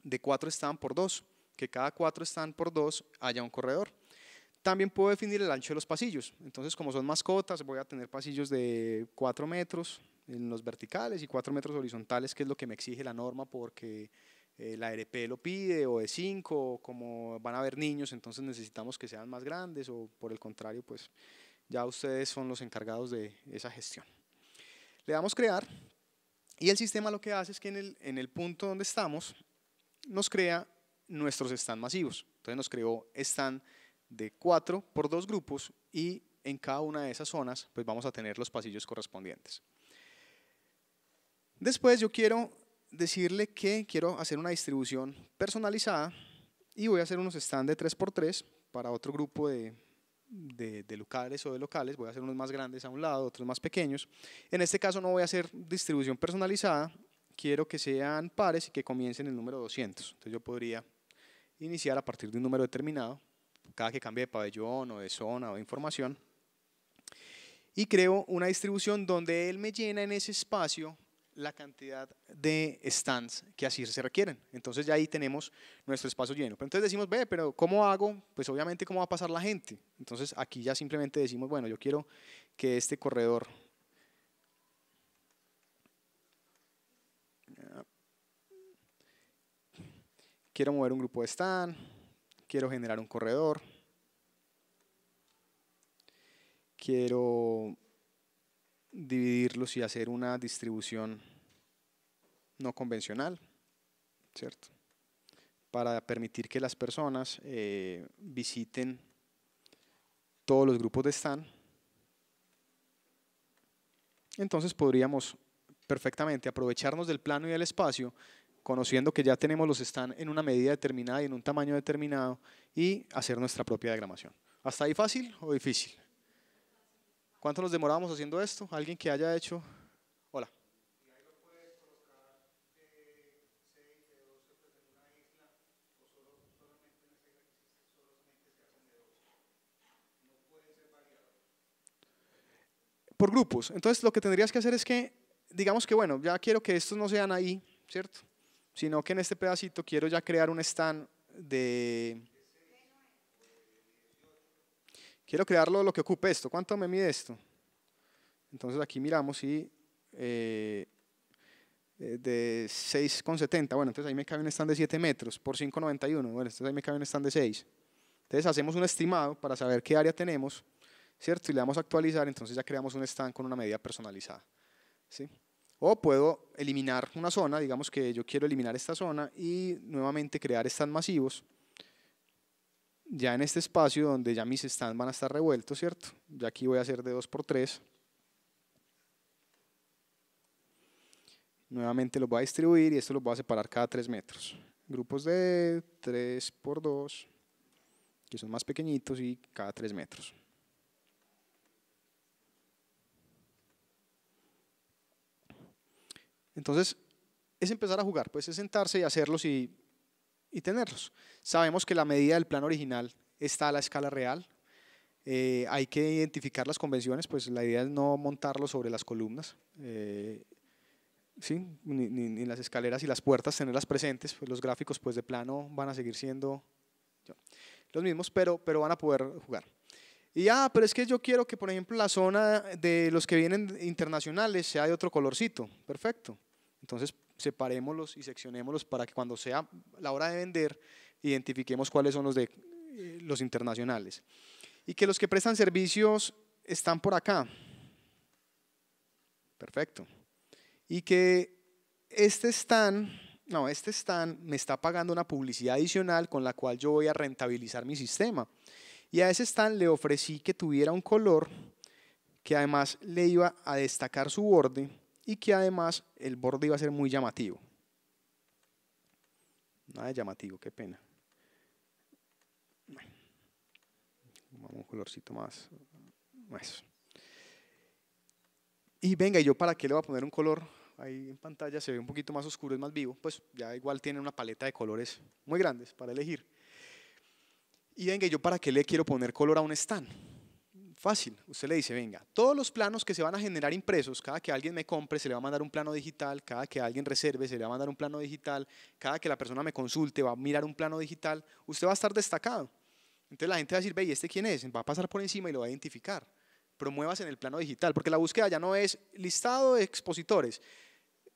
de cuatro están por dos, que cada cuatro están por dos haya un corredor. También puedo definir el ancho de los pasillos. Entonces, como son mascotas, voy a tener pasillos de 4 metros en los verticales y 4 metros horizontales, que es lo que me exige la norma porque eh, la ARP lo pide, o de 5, como van a haber niños, entonces necesitamos que sean más grandes, o por el contrario, pues ya ustedes son los encargados de esa gestión. Le damos crear y el sistema lo que hace es que en el, punto donde estamos nos crea nuestros stand masivos. Entonces nos creó stand de cuatro por dos grupos y en cada una de esas zonas pues vamos a tener los pasillos correspondientes. Después yo quiero decirle que quiero hacer una distribución personalizada y voy a hacer unos stand de 3 por 3 para otro grupo de de, locales o de locales, voy a hacer unos más grandes a un lado, otros más pequeños. En este caso no voy a hacer distribución personalizada, quiero que sean pares y que comiencen en el número 200. Entonces yo podría iniciar a partir de un número determinado, cada que cambie de pabellón o de zona o de información, y creo una distribución donde él me llena en ese espacio la cantidad de stands que así se requieren. Entonces ya ahí tenemos nuestro espacio lleno. Pero entonces decimos, ve, pero ¿cómo hago? Pues obviamente cómo va a pasar la gente. Entonces aquí ya simplemente decimos, bueno, yo quiero que este corredor... Quiero mover un grupo de stand, quiero generar un corredor, quiero dividirlos y hacer una distribución no convencional, ¿cierto? Para permitir que las personas eh, visiten todos los grupos de stand. Entonces podríamos perfectamente aprovecharnos del plano y del espacio, conociendo que ya tenemos los stand en una medida determinada y en un tamaño determinado, y hacer nuestra propia diagramación. ¿Hasta ahí fácil o difícil? ¿Cuánto nos demoramos haciendo esto? ¿Alguien que haya hecho? Hola. Por grupos. Entonces lo que tendrías que hacer es que, digamos que, bueno, ya quiero que estos no sean ahí, ¿cierto? Sino que en este pedacito quiero ya crear un stand de Quiero crearlo lo que ocupe esto. ¿Cuánto me mide esto? Entonces aquí miramos si eh, eh, de 6,70. Bueno, entonces ahí me cabe un stand de 7 metros por 5,91. Bueno, entonces ahí me cabe un stand de 6. Entonces hacemos un estimado para saber qué área tenemos, ¿cierto? Y le damos a actualizar, entonces ya creamos un stand con una medida personalizada. ¿sí? O puedo eliminar una zona, digamos que yo quiero eliminar esta zona y nuevamente crear stands masivos ya en este espacio donde ya mis stands van a estar revueltos, ¿cierto? Ya aquí voy a hacer de 2 por 3 Nuevamente los voy a distribuir y esto los voy a separar cada 3 metros. Grupos de 3 por 2 que son más pequeñitos y cada 3 metros. Entonces, es empezar a jugar, pues es sentarse y hacerlos y y tenerlos. Sabemos que la medida del plano original está a la escala real. Eh, hay que identificar las convenciones, pues la idea es no montarlo sobre las columnas, eh, ¿sí? ni, ni, las escaleras y las puertas, tenerlas presentes, pues los gráficos pues de plano van a seguir siendo los mismos, pero, pero van a poder jugar. Y ah, pero es que yo quiero que, por ejemplo, la zona de los que vienen internacionales sea de otro colorcito. Perfecto. Entonces separémoslos y seccionémoslos para que cuando sea la hora de vender, identifiquemos cuáles son los de eh, los internacionales. Y que los que prestan servicios están por acá. Perfecto. Y que este stand, no, este stand me está pagando una publicidad adicional con la cual yo voy a rentabilizar mi sistema. Y a ese stand le ofrecí que tuviera un color que además le iba a destacar su borde y que además el borde iba a ser muy llamativo. Nada de llamativo, qué pena. Vamos un colorcito más. Eso. Y venga, yo para qué le voy a poner un color? Ahí en pantalla se ve un poquito más oscuro, es más vivo. Pues ya igual tiene una paleta de colores muy grandes para elegir. Y venga, yo para qué le quiero poner color a un stand? Fácil, usted le dice, venga, todos los planos que se van a generar impresos, cada que alguien me compre se le va a mandar un plano digital, cada que alguien reserve se le va a mandar un plano digital, cada que la persona me consulte va a mirar un plano digital, usted va a estar destacado. Entonces la gente va a decir, ve, ¿y este quién es? Va a pasar por encima y lo va a identificar. Promuevas en el plano digital, porque la búsqueda ya no es listado de expositores,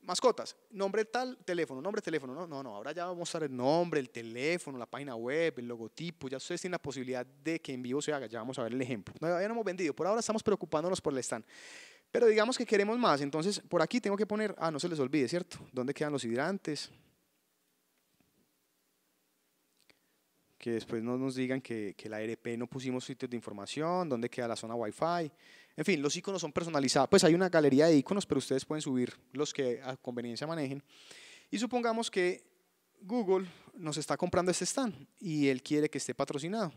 mascotas, nombre tal, teléfono, nombre, teléfono. No, no, no, ahora ya vamos a ver el nombre, el teléfono, la página web, el logotipo. Ya ustedes tienen la posibilidad de que en vivo se haga. Ya vamos a ver el ejemplo. No, ya hemos vendido. Por ahora estamos preocupándonos por el stand. Pero digamos que queremos más. Entonces, por aquí tengo que poner, ah, no se les olvide, ¿cierto? ¿Dónde quedan los hidrantes? que después no nos digan que, que la RP no pusimos sitios de información, dónde queda la zona Wi-Fi. En fin, los iconos son personalizados. Pues hay una galería de iconos, pero ustedes pueden subir los que a conveniencia manejen. Y supongamos que Google nos está comprando este stand y él quiere que esté patrocinado.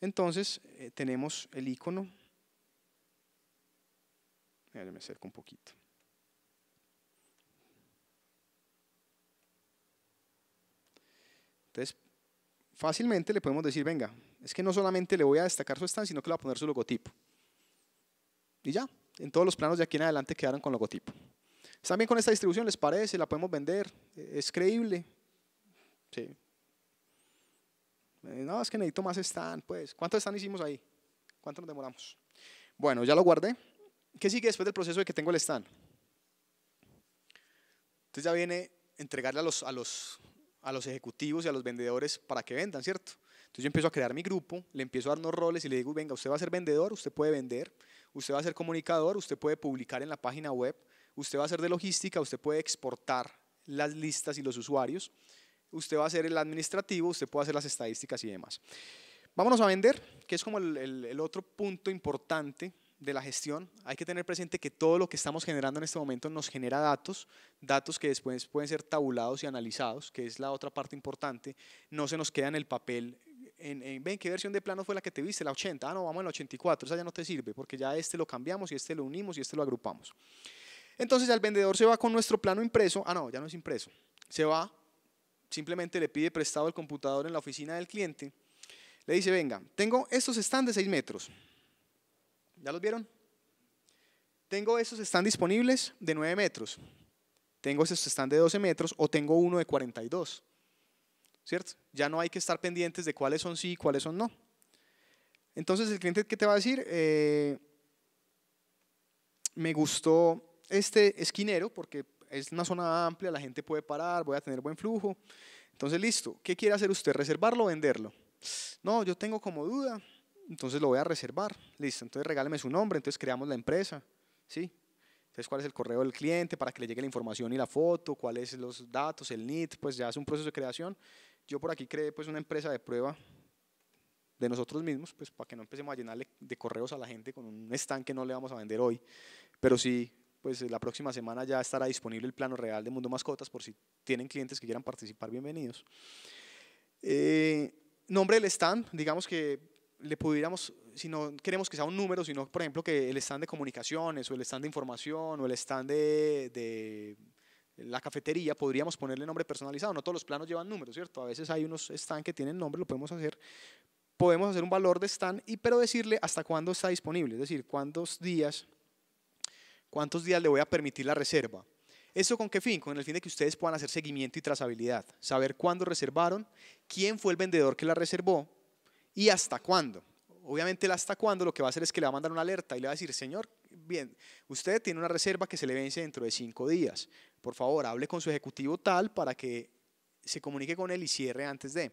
Entonces, eh, tenemos el icono. déjeme me acerco un poquito. Entonces, fácilmente le podemos decir, venga, es que no solamente le voy a destacar su stand, sino que le voy a poner su logotipo. Y ya, en todos los planos de aquí en adelante quedaron con logotipo. ¿Están bien con esta distribución? ¿Les parece? ¿La podemos vender? ¿Es creíble? Sí. Eh, no, es que necesito más stand, pues. ¿Cuánto stand hicimos ahí? ¿Cuánto nos demoramos? Bueno, ya lo guardé. ¿Qué sigue después del proceso de que tengo el stand? Entonces ya viene entregarle a los, a los a los ejecutivos y a los vendedores para que vendan, ¿cierto? Entonces yo empiezo a crear mi grupo, le empiezo a dar unos roles y le digo, venga, usted va a ser vendedor, usted puede vender, usted va a ser comunicador, usted puede publicar en la página web, usted va a ser de logística, usted puede exportar las listas y los usuarios, usted va a ser el administrativo, usted puede hacer las estadísticas y demás. Vámonos a vender, que es como el, el otro punto importante de la gestión, hay que tener presente que todo lo que estamos generando en este momento nos genera datos, datos que después pueden ser tabulados y analizados, que es la otra parte importante, no se nos queda en el papel. En, ven, ¿qué versión de plano fue la que te viste? La 80. Ah, no, vamos en la 84. Esa ya no te sirve porque ya este lo cambiamos y este lo unimos y este lo agrupamos. Entonces el vendedor se va con nuestro plano impreso. Ah, no, ya no es impreso. Se va, simplemente le pide prestado el computador en la oficina del cliente. Le dice, venga, tengo estos están de 6 metros ¿Ya los vieron? Tengo esos están disponibles de 9 metros. Tengo esos están de 12 metros o tengo uno de 42. ¿Cierto? Ya no hay que estar pendientes de cuáles son sí y cuáles son no. Entonces el cliente ¿qué te va a decir, eh, me gustó este esquinero porque es una zona amplia, la gente puede parar, voy a tener buen flujo. Entonces listo, ¿qué quiere hacer usted? ¿Reservarlo o venderlo? No, yo tengo como duda, entonces lo voy a reservar. Listo, entonces regáleme su nombre, entonces creamos la empresa. ¿Sí? Entonces, ¿cuál es el correo del cliente para que le llegue la información y la foto? ¿Cuáles son los datos? El NIT, pues ya es un proceso de creación. Yo por aquí creé pues una empresa de prueba de nosotros mismos, pues para que no empecemos a llenarle de correos a la gente con un stand que no le vamos a vender hoy. Pero sí, pues la próxima semana ya estará disponible el plano real de Mundo Mascotas por si tienen clientes que quieran participar, bienvenidos. Eh, nombre del stand, digamos que le pudiéramos, si no queremos que sea un número, sino, por ejemplo, que el stand de comunicaciones o el stand de información o el stand de, de la cafetería, podríamos ponerle nombre personalizado. No todos los planos llevan números, ¿cierto? A veces hay unos stand que tienen nombre, lo podemos hacer. Podemos hacer un valor de stand, y, pero decirle hasta cuándo está disponible, es decir, cuántos días, cuántos días le voy a permitir la reserva. ¿Eso con qué fin? Con el fin de que ustedes puedan hacer seguimiento y trazabilidad, saber cuándo reservaron, quién fue el vendedor que la reservó, y hasta cuándo. Obviamente el hasta cuándo lo que va a hacer es que le va a mandar una alerta y le va a decir, Señor, bien, usted tiene una reserva que se le vence dentro de cinco días. Por favor, hable con su ejecutivo tal para que se comunique con él y cierre antes de.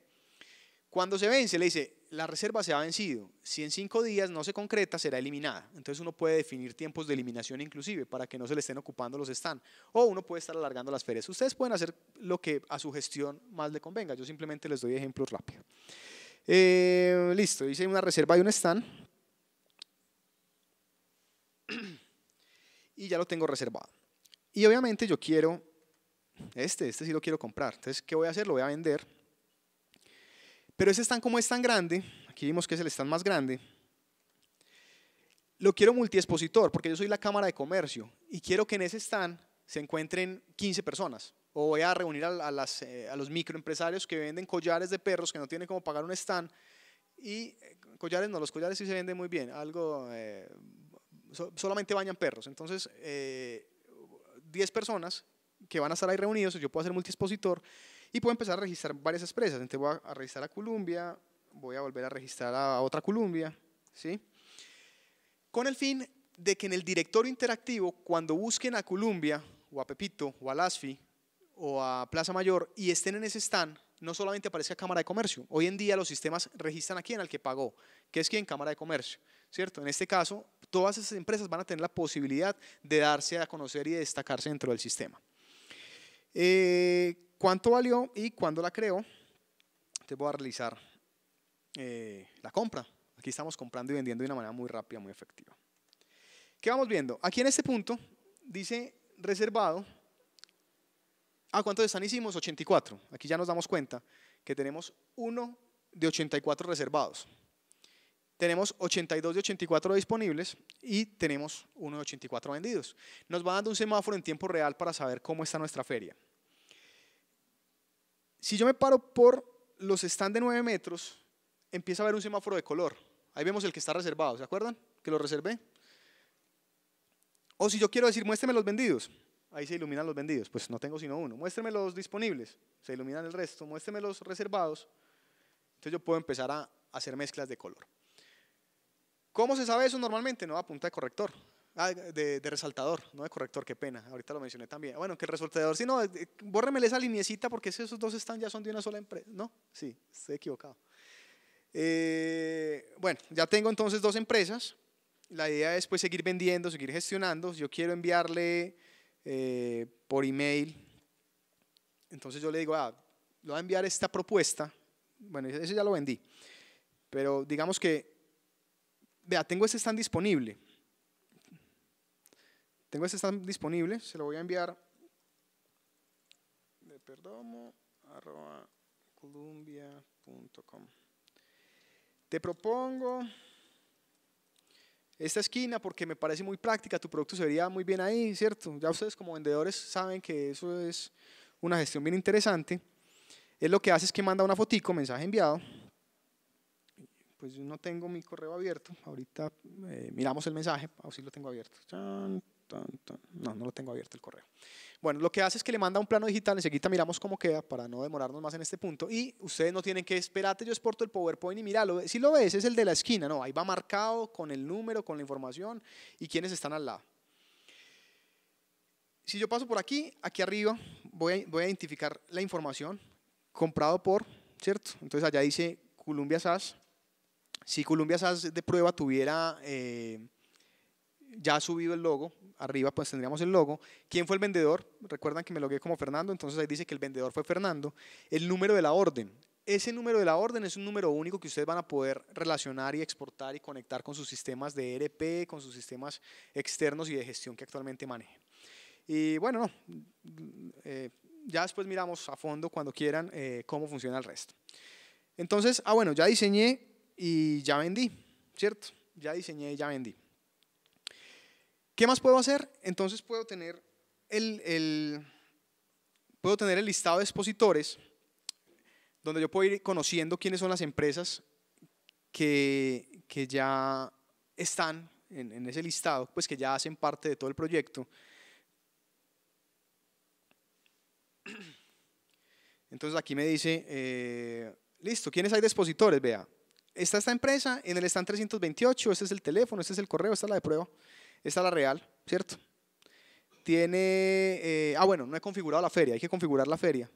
Cuando se vence, le dice, la reserva se ha vencido. Si en cinco días no se concreta, será eliminada. Entonces uno puede definir tiempos de eliminación inclusive para que no se le estén ocupando los están. O uno puede estar alargando las ferias. Ustedes pueden hacer lo que a su gestión más le convenga. Yo simplemente les doy ejemplos rápidos. Eh, listo, hice una reserva y un stand. Y ya lo tengo reservado. Y obviamente yo quiero, este, este sí lo quiero comprar. Entonces, ¿qué voy a hacer? Lo voy a vender. Pero ese stand como es tan grande, aquí vimos que es el stand más grande, lo quiero multiexpositor porque yo soy la cámara de comercio y quiero que en ese stand se encuentren 15 personas o voy a reunir eh, a, los microempresarios que venden collares de perros que no tienen cómo pagar un stand. Y eh, collares no, los collares sí se venden muy bien, algo, eh, solamente bañan perros. Entonces, 10 personas que van a estar ahí reunidos, yo puedo hacer multiexpositor y puedo empezar a registrar varias empresas. Entonces voy a, registrar a Columbia, voy a volver a registrar a, otra Columbia, ¿sí? Con el fin de que en el directorio interactivo, cuando busquen a Columbia o a Pepito o a Lasfi, o a Plaza Mayor y estén en ese stand, no solamente aparezca Cámara de Comercio. Hoy en día los sistemas registran a quién, al que pagó, que es quien Cámara de Comercio, ¿cierto? En este caso, todas esas empresas van a tener la posibilidad de darse a conocer y de destacarse dentro del sistema. Eh, ¿Cuánto valió y cuándo la creó? Te voy a realizar eh, la compra. Aquí estamos comprando y vendiendo de una manera muy rápida, muy efectiva. ¿Qué vamos viendo? Aquí en este punto dice reservado Ah, ¿cuántos hicimos? 84. Aquí ya nos damos cuenta que tenemos uno de 84 reservados. Tenemos 82 de 84 disponibles y tenemos uno de 84 vendidos. Nos va dando un semáforo en tiempo real para saber cómo está nuestra feria. Si yo me paro por los stand de 9 metros, empieza a ver un semáforo de color. Ahí vemos el que está reservado, ¿se acuerdan? Que lo reservé. O si yo quiero decir, muésteme los vendidos ahí se iluminan los vendidos. Pues no tengo sino uno. Muéstreme los disponibles, se iluminan el resto. Muéstreme los reservados. Entonces yo puedo empezar a hacer mezclas de color. ¿Cómo se sabe eso normalmente? No, a punta de corrector. Ah, de, resaltador, no de corrector, qué pena. Ahorita lo mencioné también. Bueno, que el resaltador, si no, eh, bórremele esa liniecita porque esos dos están ya son de una sola empresa. No, sí, estoy equivocado. Eh, bueno, ya tengo entonces dos empresas. La idea es pues seguir vendiendo, seguir gestionando. Yo quiero enviarle eh, por email. Entonces yo le digo, ah, voy a enviar esta propuesta. Bueno, ese ya lo vendí. Pero digamos que, vea, tengo ese stand disponible. Tengo ese stand disponible, se lo voy a enviar de perdomo arroba Te propongo esta esquina porque me parece muy práctica, tu producto se vería muy bien ahí, ¿cierto? Ya ustedes como vendedores saben que eso es una gestión bien interesante. Él lo que hace es que manda una fotico, mensaje enviado. Pues yo no tengo mi correo abierto, ahorita eh, miramos el mensaje, o si lo tengo abierto. Chan. No, no lo tengo abierto el correo. Bueno, lo que hace es que le manda un plano digital, enseguida miramos cómo queda para no demorarnos más en este punto. Y ustedes no tienen que esperarte, yo exporto el PowerPoint y miralo. Si lo ves, es el de la esquina, no, ahí va marcado con el número, con la información y quiénes están al lado. Si yo paso por aquí, aquí arriba voy a, voy a identificar la información comprado por, ¿cierto? Entonces allá dice Columbia SAS. Si Columbia SAS de prueba tuviera eh, ya subido el logo, arriba pues tendríamos el logo. ¿Quién fue el vendedor? Recuerdan que me logué como Fernando, entonces ahí dice que el vendedor fue Fernando. El número de la orden. Ese número de la orden es un número único que ustedes van a poder relacionar y exportar y conectar con sus sistemas de ERP, con sus sistemas externos y de gestión que actualmente maneje Y bueno, no, eh, ya después miramos a fondo cuando quieran eh, cómo funciona el resto. Entonces, ah bueno, ya diseñé y ya vendí, ¿cierto? Ya diseñé y ya vendí. ¿Qué más puedo hacer? Entonces puedo tener el, puedo tener el listado de expositores donde yo puedo ir conociendo quiénes son las empresas que, que ya están en, ese listado, pues que ya hacen parte de todo el proyecto. Entonces aquí me dice, eh, listo, ¿quiénes hay de expositores? Vea, está esta empresa, en el stand 328, este es el teléfono, este es el correo, esta es la de prueba es la real, ¿cierto? Tiene, eh, ah bueno, no he configurado la feria, hay que configurar la feria.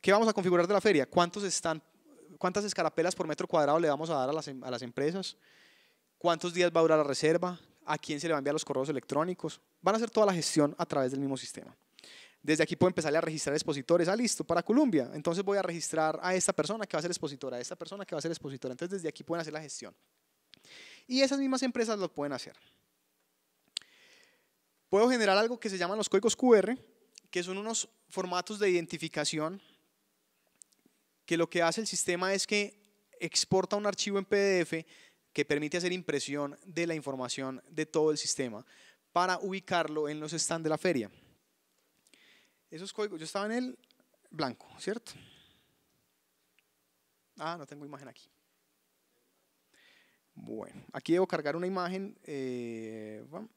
¿Qué vamos a configurar de la feria? ¿Cuántos están, ¿Cuántas escarapelas por metro cuadrado le vamos a dar a las, em, empresas? ¿Cuántos días va a durar la reserva? ¿A quién se le van a enviar los correos electrónicos? Van a hacer toda la gestión a través del mismo sistema. Desde aquí puedo empezar a registrar expositores. Ah, listo, para Colombia. Entonces voy a registrar a esta persona que va a ser expositora, a esta persona que va a ser expositora. Entonces desde aquí pueden hacer la gestión. Y esas mismas empresas lo pueden hacer. Puedo generar algo que se llaman los códigos QR, que son unos formatos de identificación que lo que hace el sistema es que exporta un archivo en PDF que permite hacer impresión de la información de todo el sistema para ubicarlo en los stands de la feria. Esos códigos, yo estaba en el blanco, ¿cierto? Ah, no tengo imagen aquí. Bueno, aquí debo cargar una imagen. Eh, bueno.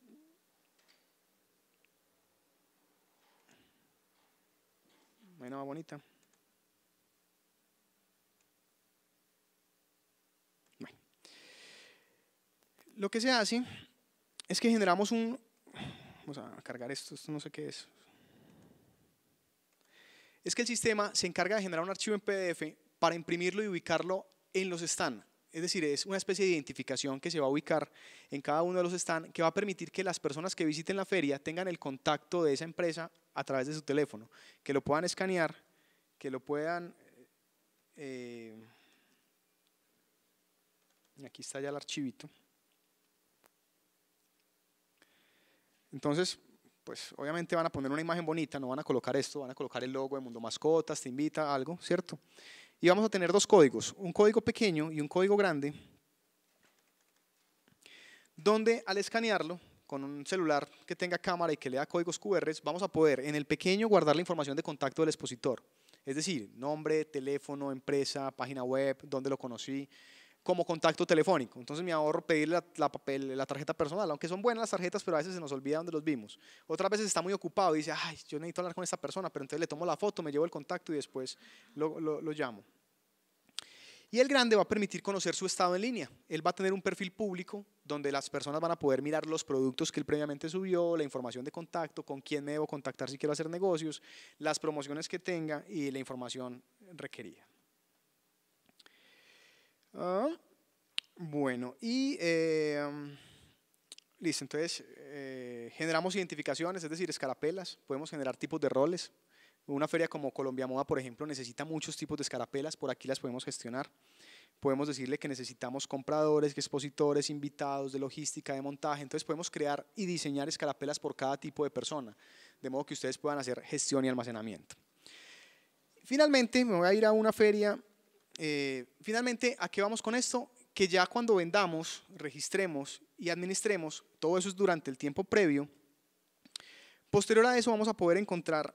va bonita. Lo que se hace es que generamos un... Vamos a cargar esto, esto no sé qué es. Es que el sistema se encarga de generar un archivo en PDF para imprimirlo y ubicarlo en los stand es decir, es una especie de identificación que se va a ubicar en cada uno de los stands que va a permitir que las personas que visiten la feria tengan el contacto de esa empresa a través de su teléfono, que lo puedan escanear, que lo puedan... Eh, aquí está ya el archivito. Entonces, pues obviamente van a poner una imagen bonita, no van a colocar esto, van a colocar el logo de Mundo Mascotas, te invita, algo, ¿cierto? y vamos a tener dos códigos, un código pequeño y un código grande, donde al escanearlo con un celular que tenga cámara y que lea códigos QR, vamos a poder en el pequeño guardar la información de contacto del expositor. Es decir, nombre, teléfono, empresa, página web, dónde lo conocí, como contacto telefónico. Entonces me ahorro pedir la, tarjeta personal, aunque son buenas las tarjetas, pero a veces se nos olvida dónde los vimos. Otras veces está muy ocupado y dice, ay, yo necesito hablar con esta persona, pero entonces le tomo la foto, me llevo el contacto y después lo llamo. Y el grande va a permitir conocer su estado en línea. Él va a tener un perfil público donde las personas van a poder mirar los productos que él previamente subió, la información de contacto, con quién me debo contactar si quiero hacer negocios, las promociones que tenga y la información requerida. Ah, bueno, y eh, listo, entonces eh, generamos identificaciones, es decir, escarapelas, podemos generar tipos de roles. Una feria como Colombia Moda, por ejemplo, necesita muchos tipos de escarapelas, por aquí las podemos gestionar podemos decirle que necesitamos compradores, expositores, invitados, de logística, de montaje. Entonces podemos crear y diseñar escarapelas por cada tipo de persona, de modo que ustedes puedan hacer gestión y almacenamiento. Finalmente, me voy a ir a una feria eh, finalmente, ¿a qué vamos con esto? Que ya cuando vendamos, registremos y administremos, todo eso es durante el tiempo previo, posterior a eso vamos a poder encontrar...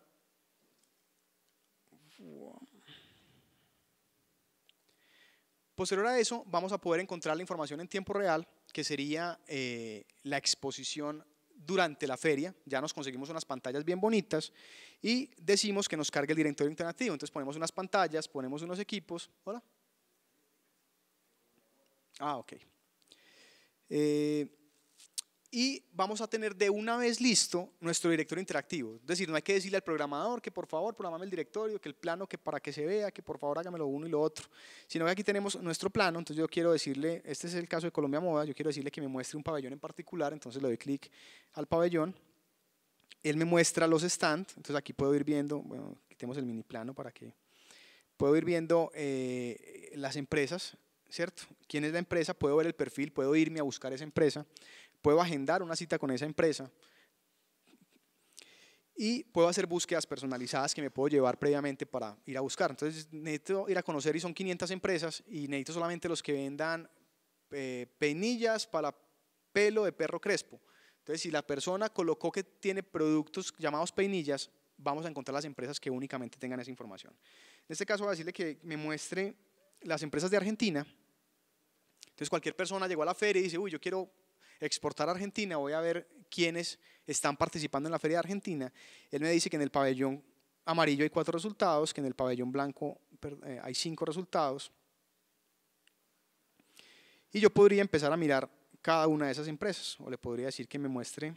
Posterior a eso vamos a poder encontrar la información en tiempo real, que sería eh, la exposición durante la feria, ya nos conseguimos unas pantallas bien bonitas y decimos que nos cargue el directorio interactivo. Entonces ponemos unas pantallas, ponemos unos equipos. Hola. Ah, ok. Eh, y vamos a tener de una vez listo nuestro directorio interactivo. Es decir, no hay que decirle al programador que por favor programame el directorio, que el plano que para que se vea, que por favor lo uno y lo otro, sino que aquí tenemos nuestro plano, entonces yo quiero decirle, este es el caso de Colombia Moda, yo quiero decirle que me muestre un pabellón en particular, entonces le doy clic al pabellón, él me muestra los stands, entonces aquí puedo ir viendo, bueno, quitemos el mini plano para que, puedo ir viendo eh, las empresas, ¿cierto? ¿Quién es la empresa? Puedo ver el perfil, puedo irme a buscar esa empresa, puedo agendar una cita con esa empresa y puedo hacer búsquedas personalizadas que me puedo llevar previamente para ir a buscar. Entonces necesito ir a conocer y son 500 empresas y necesito solamente los que vendan eh, peinillas para pelo de perro crespo. Entonces si la persona colocó que tiene productos llamados peinillas, vamos a encontrar las empresas que únicamente tengan esa información. En este caso voy a decirle que me muestre las empresas de Argentina. Entonces cualquier persona llegó a la feria y dice, uy, yo quiero exportar a Argentina, voy a ver quiénes están participando en la Feria de Argentina. Él me dice que en el pabellón amarillo hay cuatro resultados, que en el pabellón blanco eh, hay cinco resultados. Y yo podría empezar a mirar cada una de esas empresas, o le podría decir que me muestre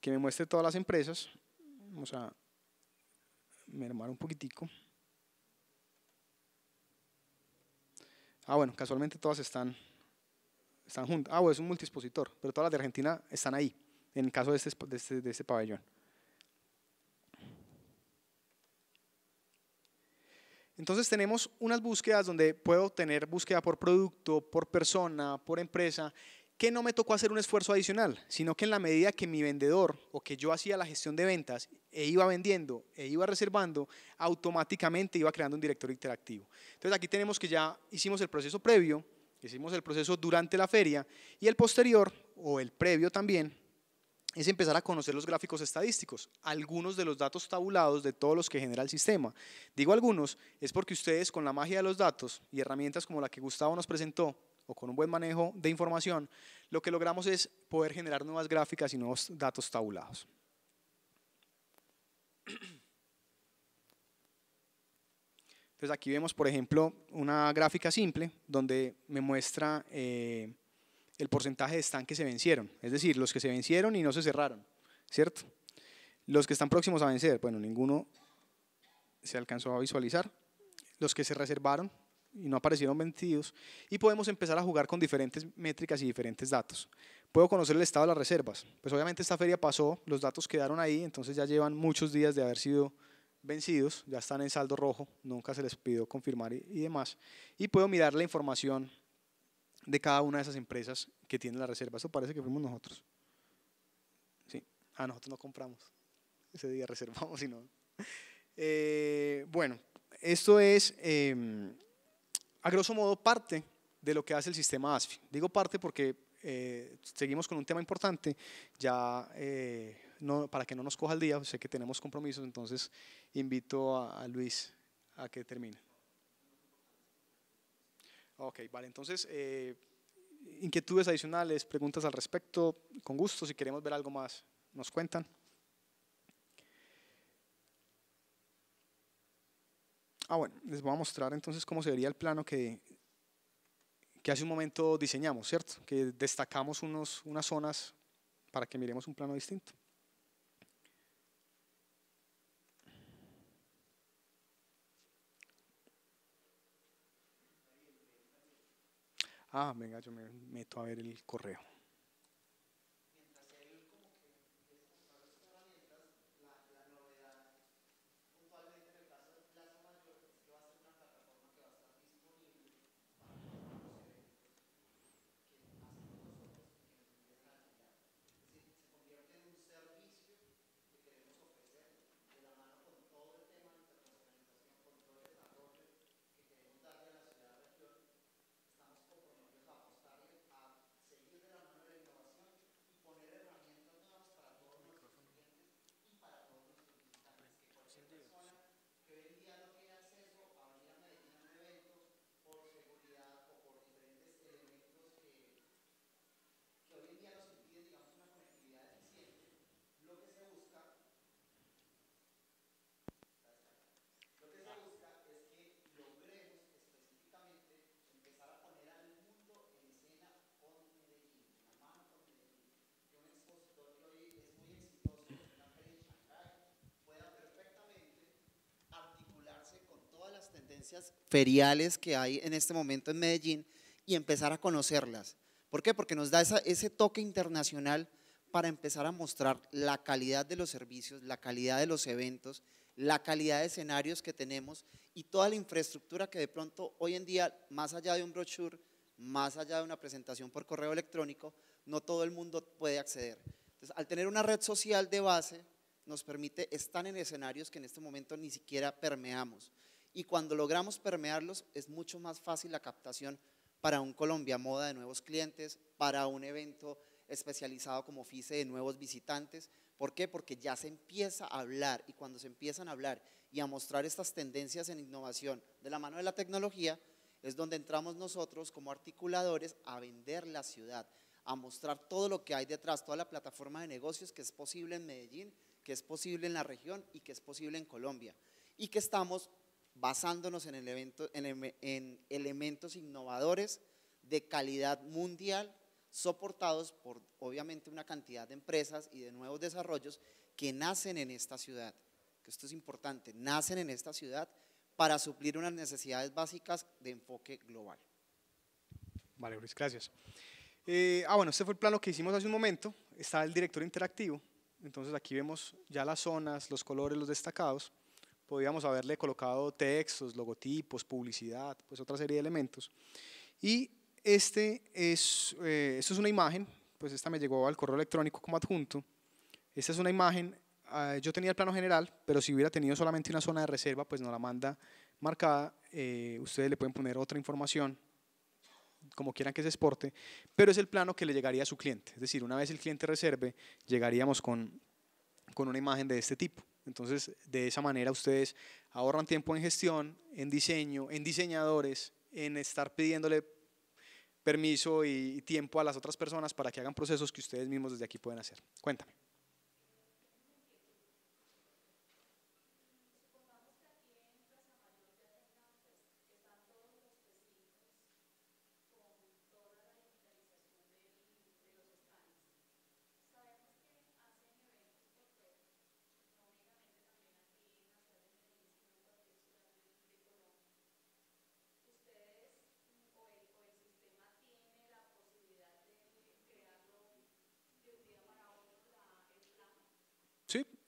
que me muestre todas las empresas. Vamos a mermar un poquitico. Ah, bueno, casualmente todas están están Ah, es un multispositor, pero todas las de Argentina están ahí, en el caso de este, de este, este pabellón. Entonces tenemos unas búsquedas donde puedo tener búsqueda por producto, por persona, por empresa, que no me tocó hacer un esfuerzo adicional, sino que en la medida que mi vendedor o que yo hacía la gestión de ventas e iba vendiendo e iba reservando, automáticamente iba creando un directorio interactivo. Entonces aquí tenemos que ya hicimos el proceso previo, hicimos el proceso durante la feria, y el posterior, o el previo también, es empezar a conocer los gráficos estadísticos, algunos de los datos tabulados de todos los que genera el sistema. Digo algunos, es porque ustedes con la magia de los datos y herramientas como la que Gustavo nos presentó, o con un buen manejo de información, lo que logramos es poder generar nuevas gráficas y nuevos datos tabulados. Entonces aquí vemos, por ejemplo, una gráfica simple donde me muestra eh, el porcentaje de stands que se vencieron, es decir, los que se vencieron y no se cerraron, ¿cierto? Los que están próximos a vencer, bueno, ninguno se alcanzó a visualizar. Los que se reservaron y no aparecieron vencidos. Y podemos empezar a jugar con diferentes métricas y diferentes datos. Puedo conocer el estado de las reservas. Pues obviamente esta feria pasó, los datos quedaron ahí, entonces ya llevan muchos días de haber sido vencidos, ya están en saldo rojo, nunca se les pidió confirmar y, demás. Y puedo mirar la información de cada una de esas empresas que tienen la reserva. Eso parece que fuimos nosotros. Sí, ah, nosotros no compramos. Ese día reservamos y no. Eh, bueno, esto es, em, a grosso modo, parte de lo que hace el sistema ASFI. Digo parte porque eh, seguimos con un tema importante, ya eh, no, para que no nos coja el día, sé que tenemos compromisos, entonces invito a, Luis a que termine. Ok, vale, entonces, eh, inquietudes adicionales, preguntas al respecto, con gusto, si queremos ver algo más, nos cuentan. Ah, bueno, les voy a mostrar entonces cómo se vería el plano que, que hace un momento diseñamos, ¿cierto? Que destacamos unos, unas zonas para que miremos un plano distinto. Ah, venga, yo me meto a ver el correo. feriales que hay en este momento en Medellín y empezar a conocerlas. ¿Por qué? Porque nos da ese toque internacional para empezar a mostrar la calidad de los servicios, la calidad de los eventos, la calidad de escenarios que tenemos y toda la infraestructura que de pronto hoy en día, más allá de un brochure, más allá de una presentación por correo electrónico, no todo el mundo puede acceder. Entonces, al tener una red social de base, nos permite estar en escenarios que en este momento ni siquiera permeamos y cuando logramos permearlos es mucho más fácil la captación para un Colombia Moda de nuevos clientes, para un evento especializado como FICE de nuevos visitantes. ¿Por qué? Porque ya se empieza a hablar y cuando se empiezan a hablar y a mostrar estas tendencias en innovación de la mano de la tecnología, es donde entramos nosotros como articuladores a vender la ciudad, a mostrar todo lo que hay detrás, toda la plataforma de negocios que es posible en Medellín, que es posible en la región y que es posible en Colombia. Y que estamos basándonos en, en, elementos innovadores de calidad mundial, soportados por obviamente una cantidad de empresas y de nuevos desarrollos que nacen en esta ciudad, que esto es importante, nacen en esta ciudad para suplir unas necesidades básicas de enfoque global. Vale, Luis, gracias. Eh, ah, bueno, este fue el plano que hicimos hace un momento, está el director interactivo, entonces aquí vemos ya las zonas, los colores, los destacados podíamos haberle colocado textos, logotipos, publicidad, pues otra serie de elementos. Y este es, eh, esto es una imagen, pues esta me llegó al correo electrónico como adjunto. Esta es una imagen, ah, yo tenía el plano general, pero si hubiera tenido solamente una zona de reserva, pues no la manda marcada. Eh, ustedes le pueden poner otra información, como quieran que se exporte, pero es el plano que le llegaría a su cliente. Es decir, una vez el cliente reserve, llegaríamos con, con una imagen de este tipo. Entonces, de esa manera ustedes ahorran tiempo en gestión, en diseño, en diseñadores, en estar pidiéndole permiso y tiempo a las otras personas para que hagan procesos que ustedes mismos desde aquí pueden hacer. Cuéntame.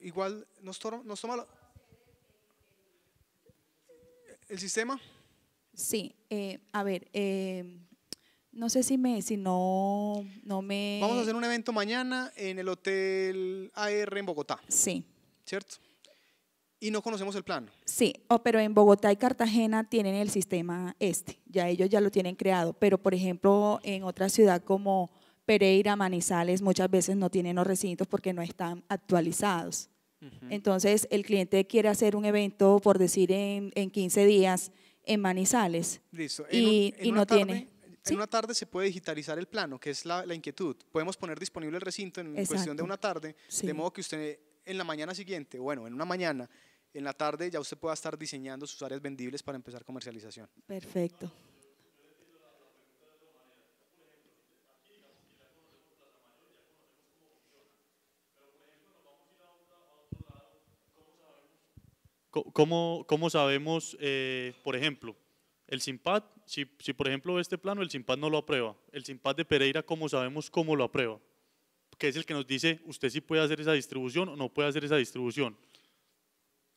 igual nos, to nos toma el sistema. Sí, eh, a ver, eh, no sé si me, si no, no me. Vamos a hacer un evento mañana en el Hotel AR en Bogotá. Sí. ¿Cierto? Y no conocemos el plan. Sí, pero en Bogotá y Cartagena tienen el sistema este, ya ellos ya lo tienen creado, pero por ejemplo en otra ciudad como Pereira, Manizales, muchas veces no tienen los recintos porque no están actualizados. Entonces, el cliente quiere hacer un evento, por decir, en, 15 días en Manizales. Listo. y, no tiene. En una tarde se puede digitalizar el plano, que es la, inquietud. Podemos poner disponible el recinto en cuestión de una tarde, de modo que usted en la mañana siguiente, bueno, en una mañana, en la tarde ya usted pueda estar diseñando sus áreas vendibles para empezar comercialización. Perfecto. ¿Cómo, cómo sabemos, eh, por ejemplo, el SIMPAD? Si, si, por ejemplo este plano el SIMPAD no lo aprueba, el SIMPAD de Pereira, ¿cómo sabemos cómo lo aprueba? Que es el que nos dice usted si sí puede hacer esa distribución o no puede hacer esa distribución.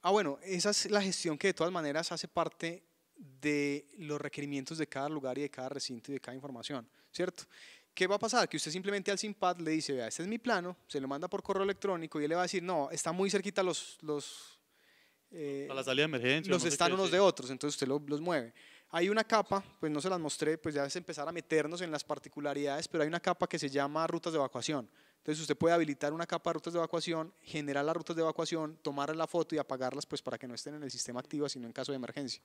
Ah, bueno, esa es la gestión que de todas maneras hace parte de los requerimientos de cada lugar y de cada recinto y de cada información, ¿cierto? ¿Qué va a pasar? Que usted simplemente al SIMPAD le dice, vea, este es mi plano, se lo manda por correo electrónico y él le va a decir, no, está muy cerquita los, los eh, a la salida de emergencia. Los están unos de otros, entonces usted los mueve. Hay una capa, pues no se las mostré, pues ya es empezar a meternos en las particularidades, pero hay una capa que se llama rutas de evacuación. Entonces usted puede habilitar una capa de rutas de evacuación, generar las rutas de evacuación, tomar la foto y apagarlas pues para que no estén en el sistema activo, sino en caso de emergencia.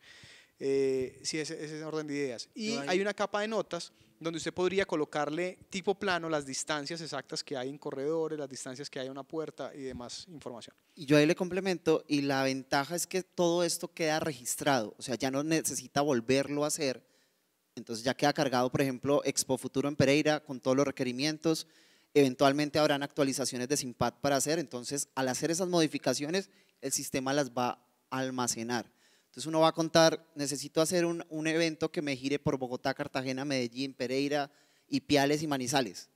Eh, sí, ese es el orden de ideas. Y hay... una capa de notas donde usted podría colocarle tipo plano las distancias exactas que hay en corredores, las distancias que hay a una puerta y demás información. Y yo ahí le complemento y la ventaja es que todo esto queda registrado, o sea, ya no necesita volverlo a hacer. Entonces ya queda cargado, por ejemplo, Expo Futuro en Pereira con todos los requerimientos eventualmente habrán actualizaciones de SIMPAD para hacer, entonces al hacer esas modificaciones el sistema las va a almacenar. Entonces uno va a contar, necesito hacer un, un evento que me gire por Bogotá, Cartagena, Medellín, Pereira, Ipiales y Manizales.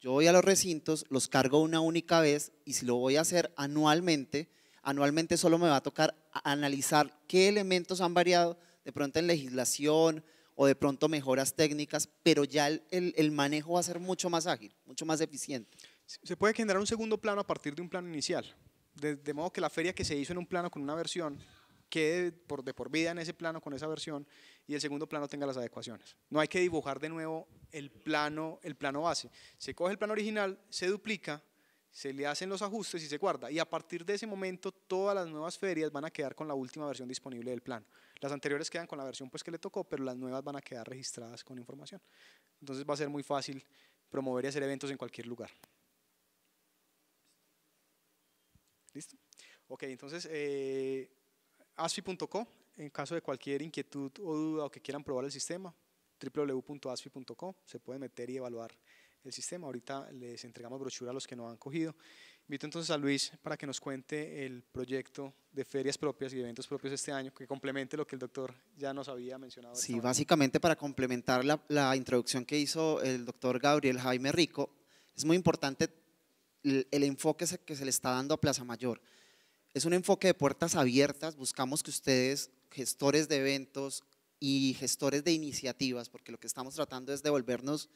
Yo voy a los recintos, los cargo una única vez y si lo voy a hacer anualmente, anualmente solo me va a tocar analizar qué elementos han variado de pronto en legislación, o de pronto mejoras técnicas, pero ya el, manejo va a ser mucho más ágil, mucho más eficiente. Se puede generar un segundo plano a partir de un plano inicial, de, modo que la feria que se hizo en un plano con una versión quede por, de por vida en ese plano con esa versión y el segundo plano tenga las adecuaciones. No hay que dibujar de nuevo el plano, el plano base. Se coge el plano original, se duplica, se le hacen los ajustes y se guarda. Y a partir de ese momento todas las nuevas ferias van a quedar con la última versión disponible del plano. Las anteriores quedan con la versión pues, que le tocó, pero las nuevas van a quedar registradas con información. Entonces va a ser muy fácil promover y hacer eventos en cualquier lugar. ¿Listo? Ok, entonces eh, asfi.co, en caso de cualquier inquietud o duda o que quieran probar el sistema, www.asfi.co, se puede meter y evaluar el sistema. Ahorita les entregamos brochura a los que no han cogido. Invito entonces a Luis para que nos cuente el proyecto de ferias propias y eventos propios este año, que complemente lo que el doctor ya nos había mencionado. Sí, básicamente para complementar la, introducción que hizo el doctor Gabriel Jaime Rico, es muy importante el, el enfoque que se le está dando a Plaza Mayor. Es un enfoque de puertas abiertas, buscamos que ustedes, gestores de eventos y gestores de iniciativas, porque lo que estamos tratando es devolvernos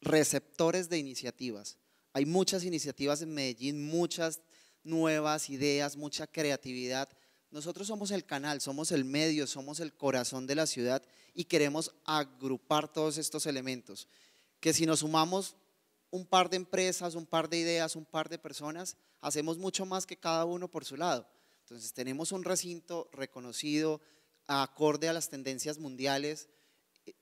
receptores de iniciativas hay muchas iniciativas en Medellín, muchas nuevas ideas, mucha creatividad. Nosotros somos el canal, somos el medio, somos el corazón de la ciudad y queremos agrupar todos estos elementos. Que si nos sumamos un par de empresas, un par de ideas, un par de personas, hacemos mucho más que cada uno por su lado. Entonces tenemos un recinto reconocido, acorde a las tendencias mundiales,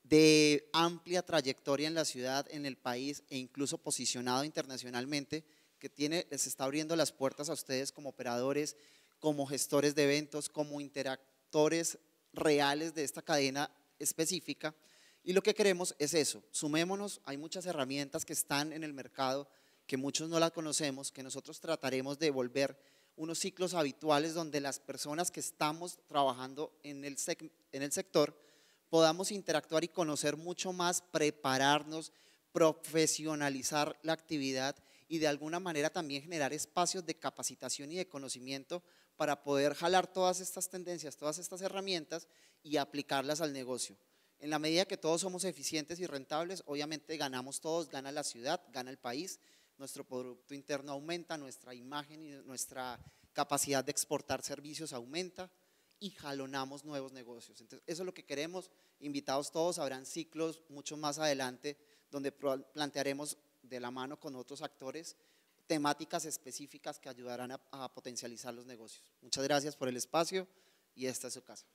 de amplia trayectoria en la ciudad, en el país e incluso posicionado internacionalmente, que tiene, les está abriendo las puertas a ustedes como operadores, como gestores de eventos, como interactores reales de esta cadena específica. Y lo que queremos es eso, sumémonos, hay muchas herramientas que están en el mercado, que muchos no las conocemos, que nosotros trataremos de volver unos ciclos habituales donde las personas que estamos trabajando en el sector podamos interactuar y conocer mucho más, prepararnos, profesionalizar la actividad y de alguna manera también generar espacios de capacitación y de conocimiento para poder jalar todas estas tendencias, todas estas herramientas y aplicarlas al negocio. En la medida que todos somos eficientes y rentables, obviamente ganamos todos, gana la ciudad, gana el país, nuestro Producto Interno aumenta, nuestra imagen y nuestra capacidad de exportar servicios aumenta y jalonamos nuevos negocios. Entonces, eso es lo que queremos. Invitados todos, habrán ciclos mucho más adelante donde plantearemos de la mano con otros actores temáticas específicas que ayudarán a, potencializar los negocios. Muchas gracias por el espacio y esta es su casa.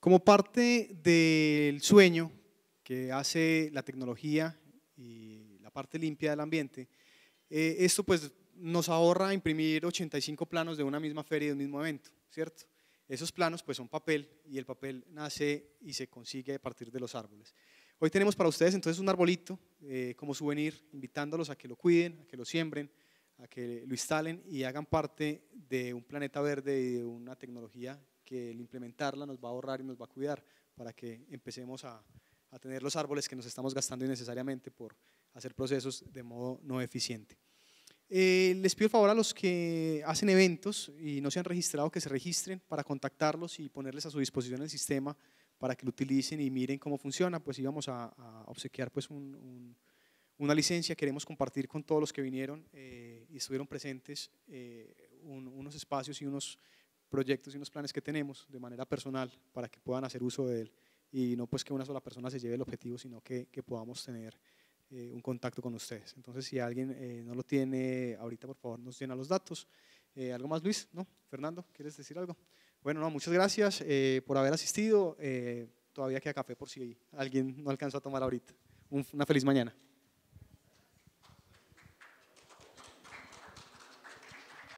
Como parte del sueño que hace la tecnología parte limpia del ambiente. Eh, esto pues nos ahorra imprimir 85 planos de una misma feria y de un mismo evento, ¿cierto? Esos planos pues son papel y el papel nace y se consigue a partir de los árboles. Hoy tenemos para ustedes entonces un arbolito eh, como souvenir, invitándolos a que lo cuiden, a que lo siembren, a que lo instalen y hagan parte de un planeta verde y de una tecnología que el implementarla nos va a ahorrar y nos va a cuidar para que empecemos a, a tener los árboles que nos estamos gastando innecesariamente por hacer procesos de modo no eficiente. Eh, les pido favor a los que hacen eventos y no se han registrado que se registren para contactarlos y ponerles a su disposición el sistema para que lo utilicen y miren cómo funciona. Pues íbamos a, obsequiar pues una licencia, queremos compartir con todos los que vinieron eh, y estuvieron presentes eh, unos espacios y unos proyectos y unos planes que tenemos de manera personal para que puedan hacer uso de él y no pues que una sola persona se lleve el objetivo, sino que, que podamos tener eh, un contacto con ustedes. Entonces, si alguien eh, no lo tiene ahorita, por favor, nos llena los datos. Eh, ¿Algo más, Luis? ¿No? Fernando, ¿quieres decir algo? Bueno, no, muchas gracias por haber asistido. todavía queda café por si alguien no alcanzó a tomar ahorita. una feliz mañana.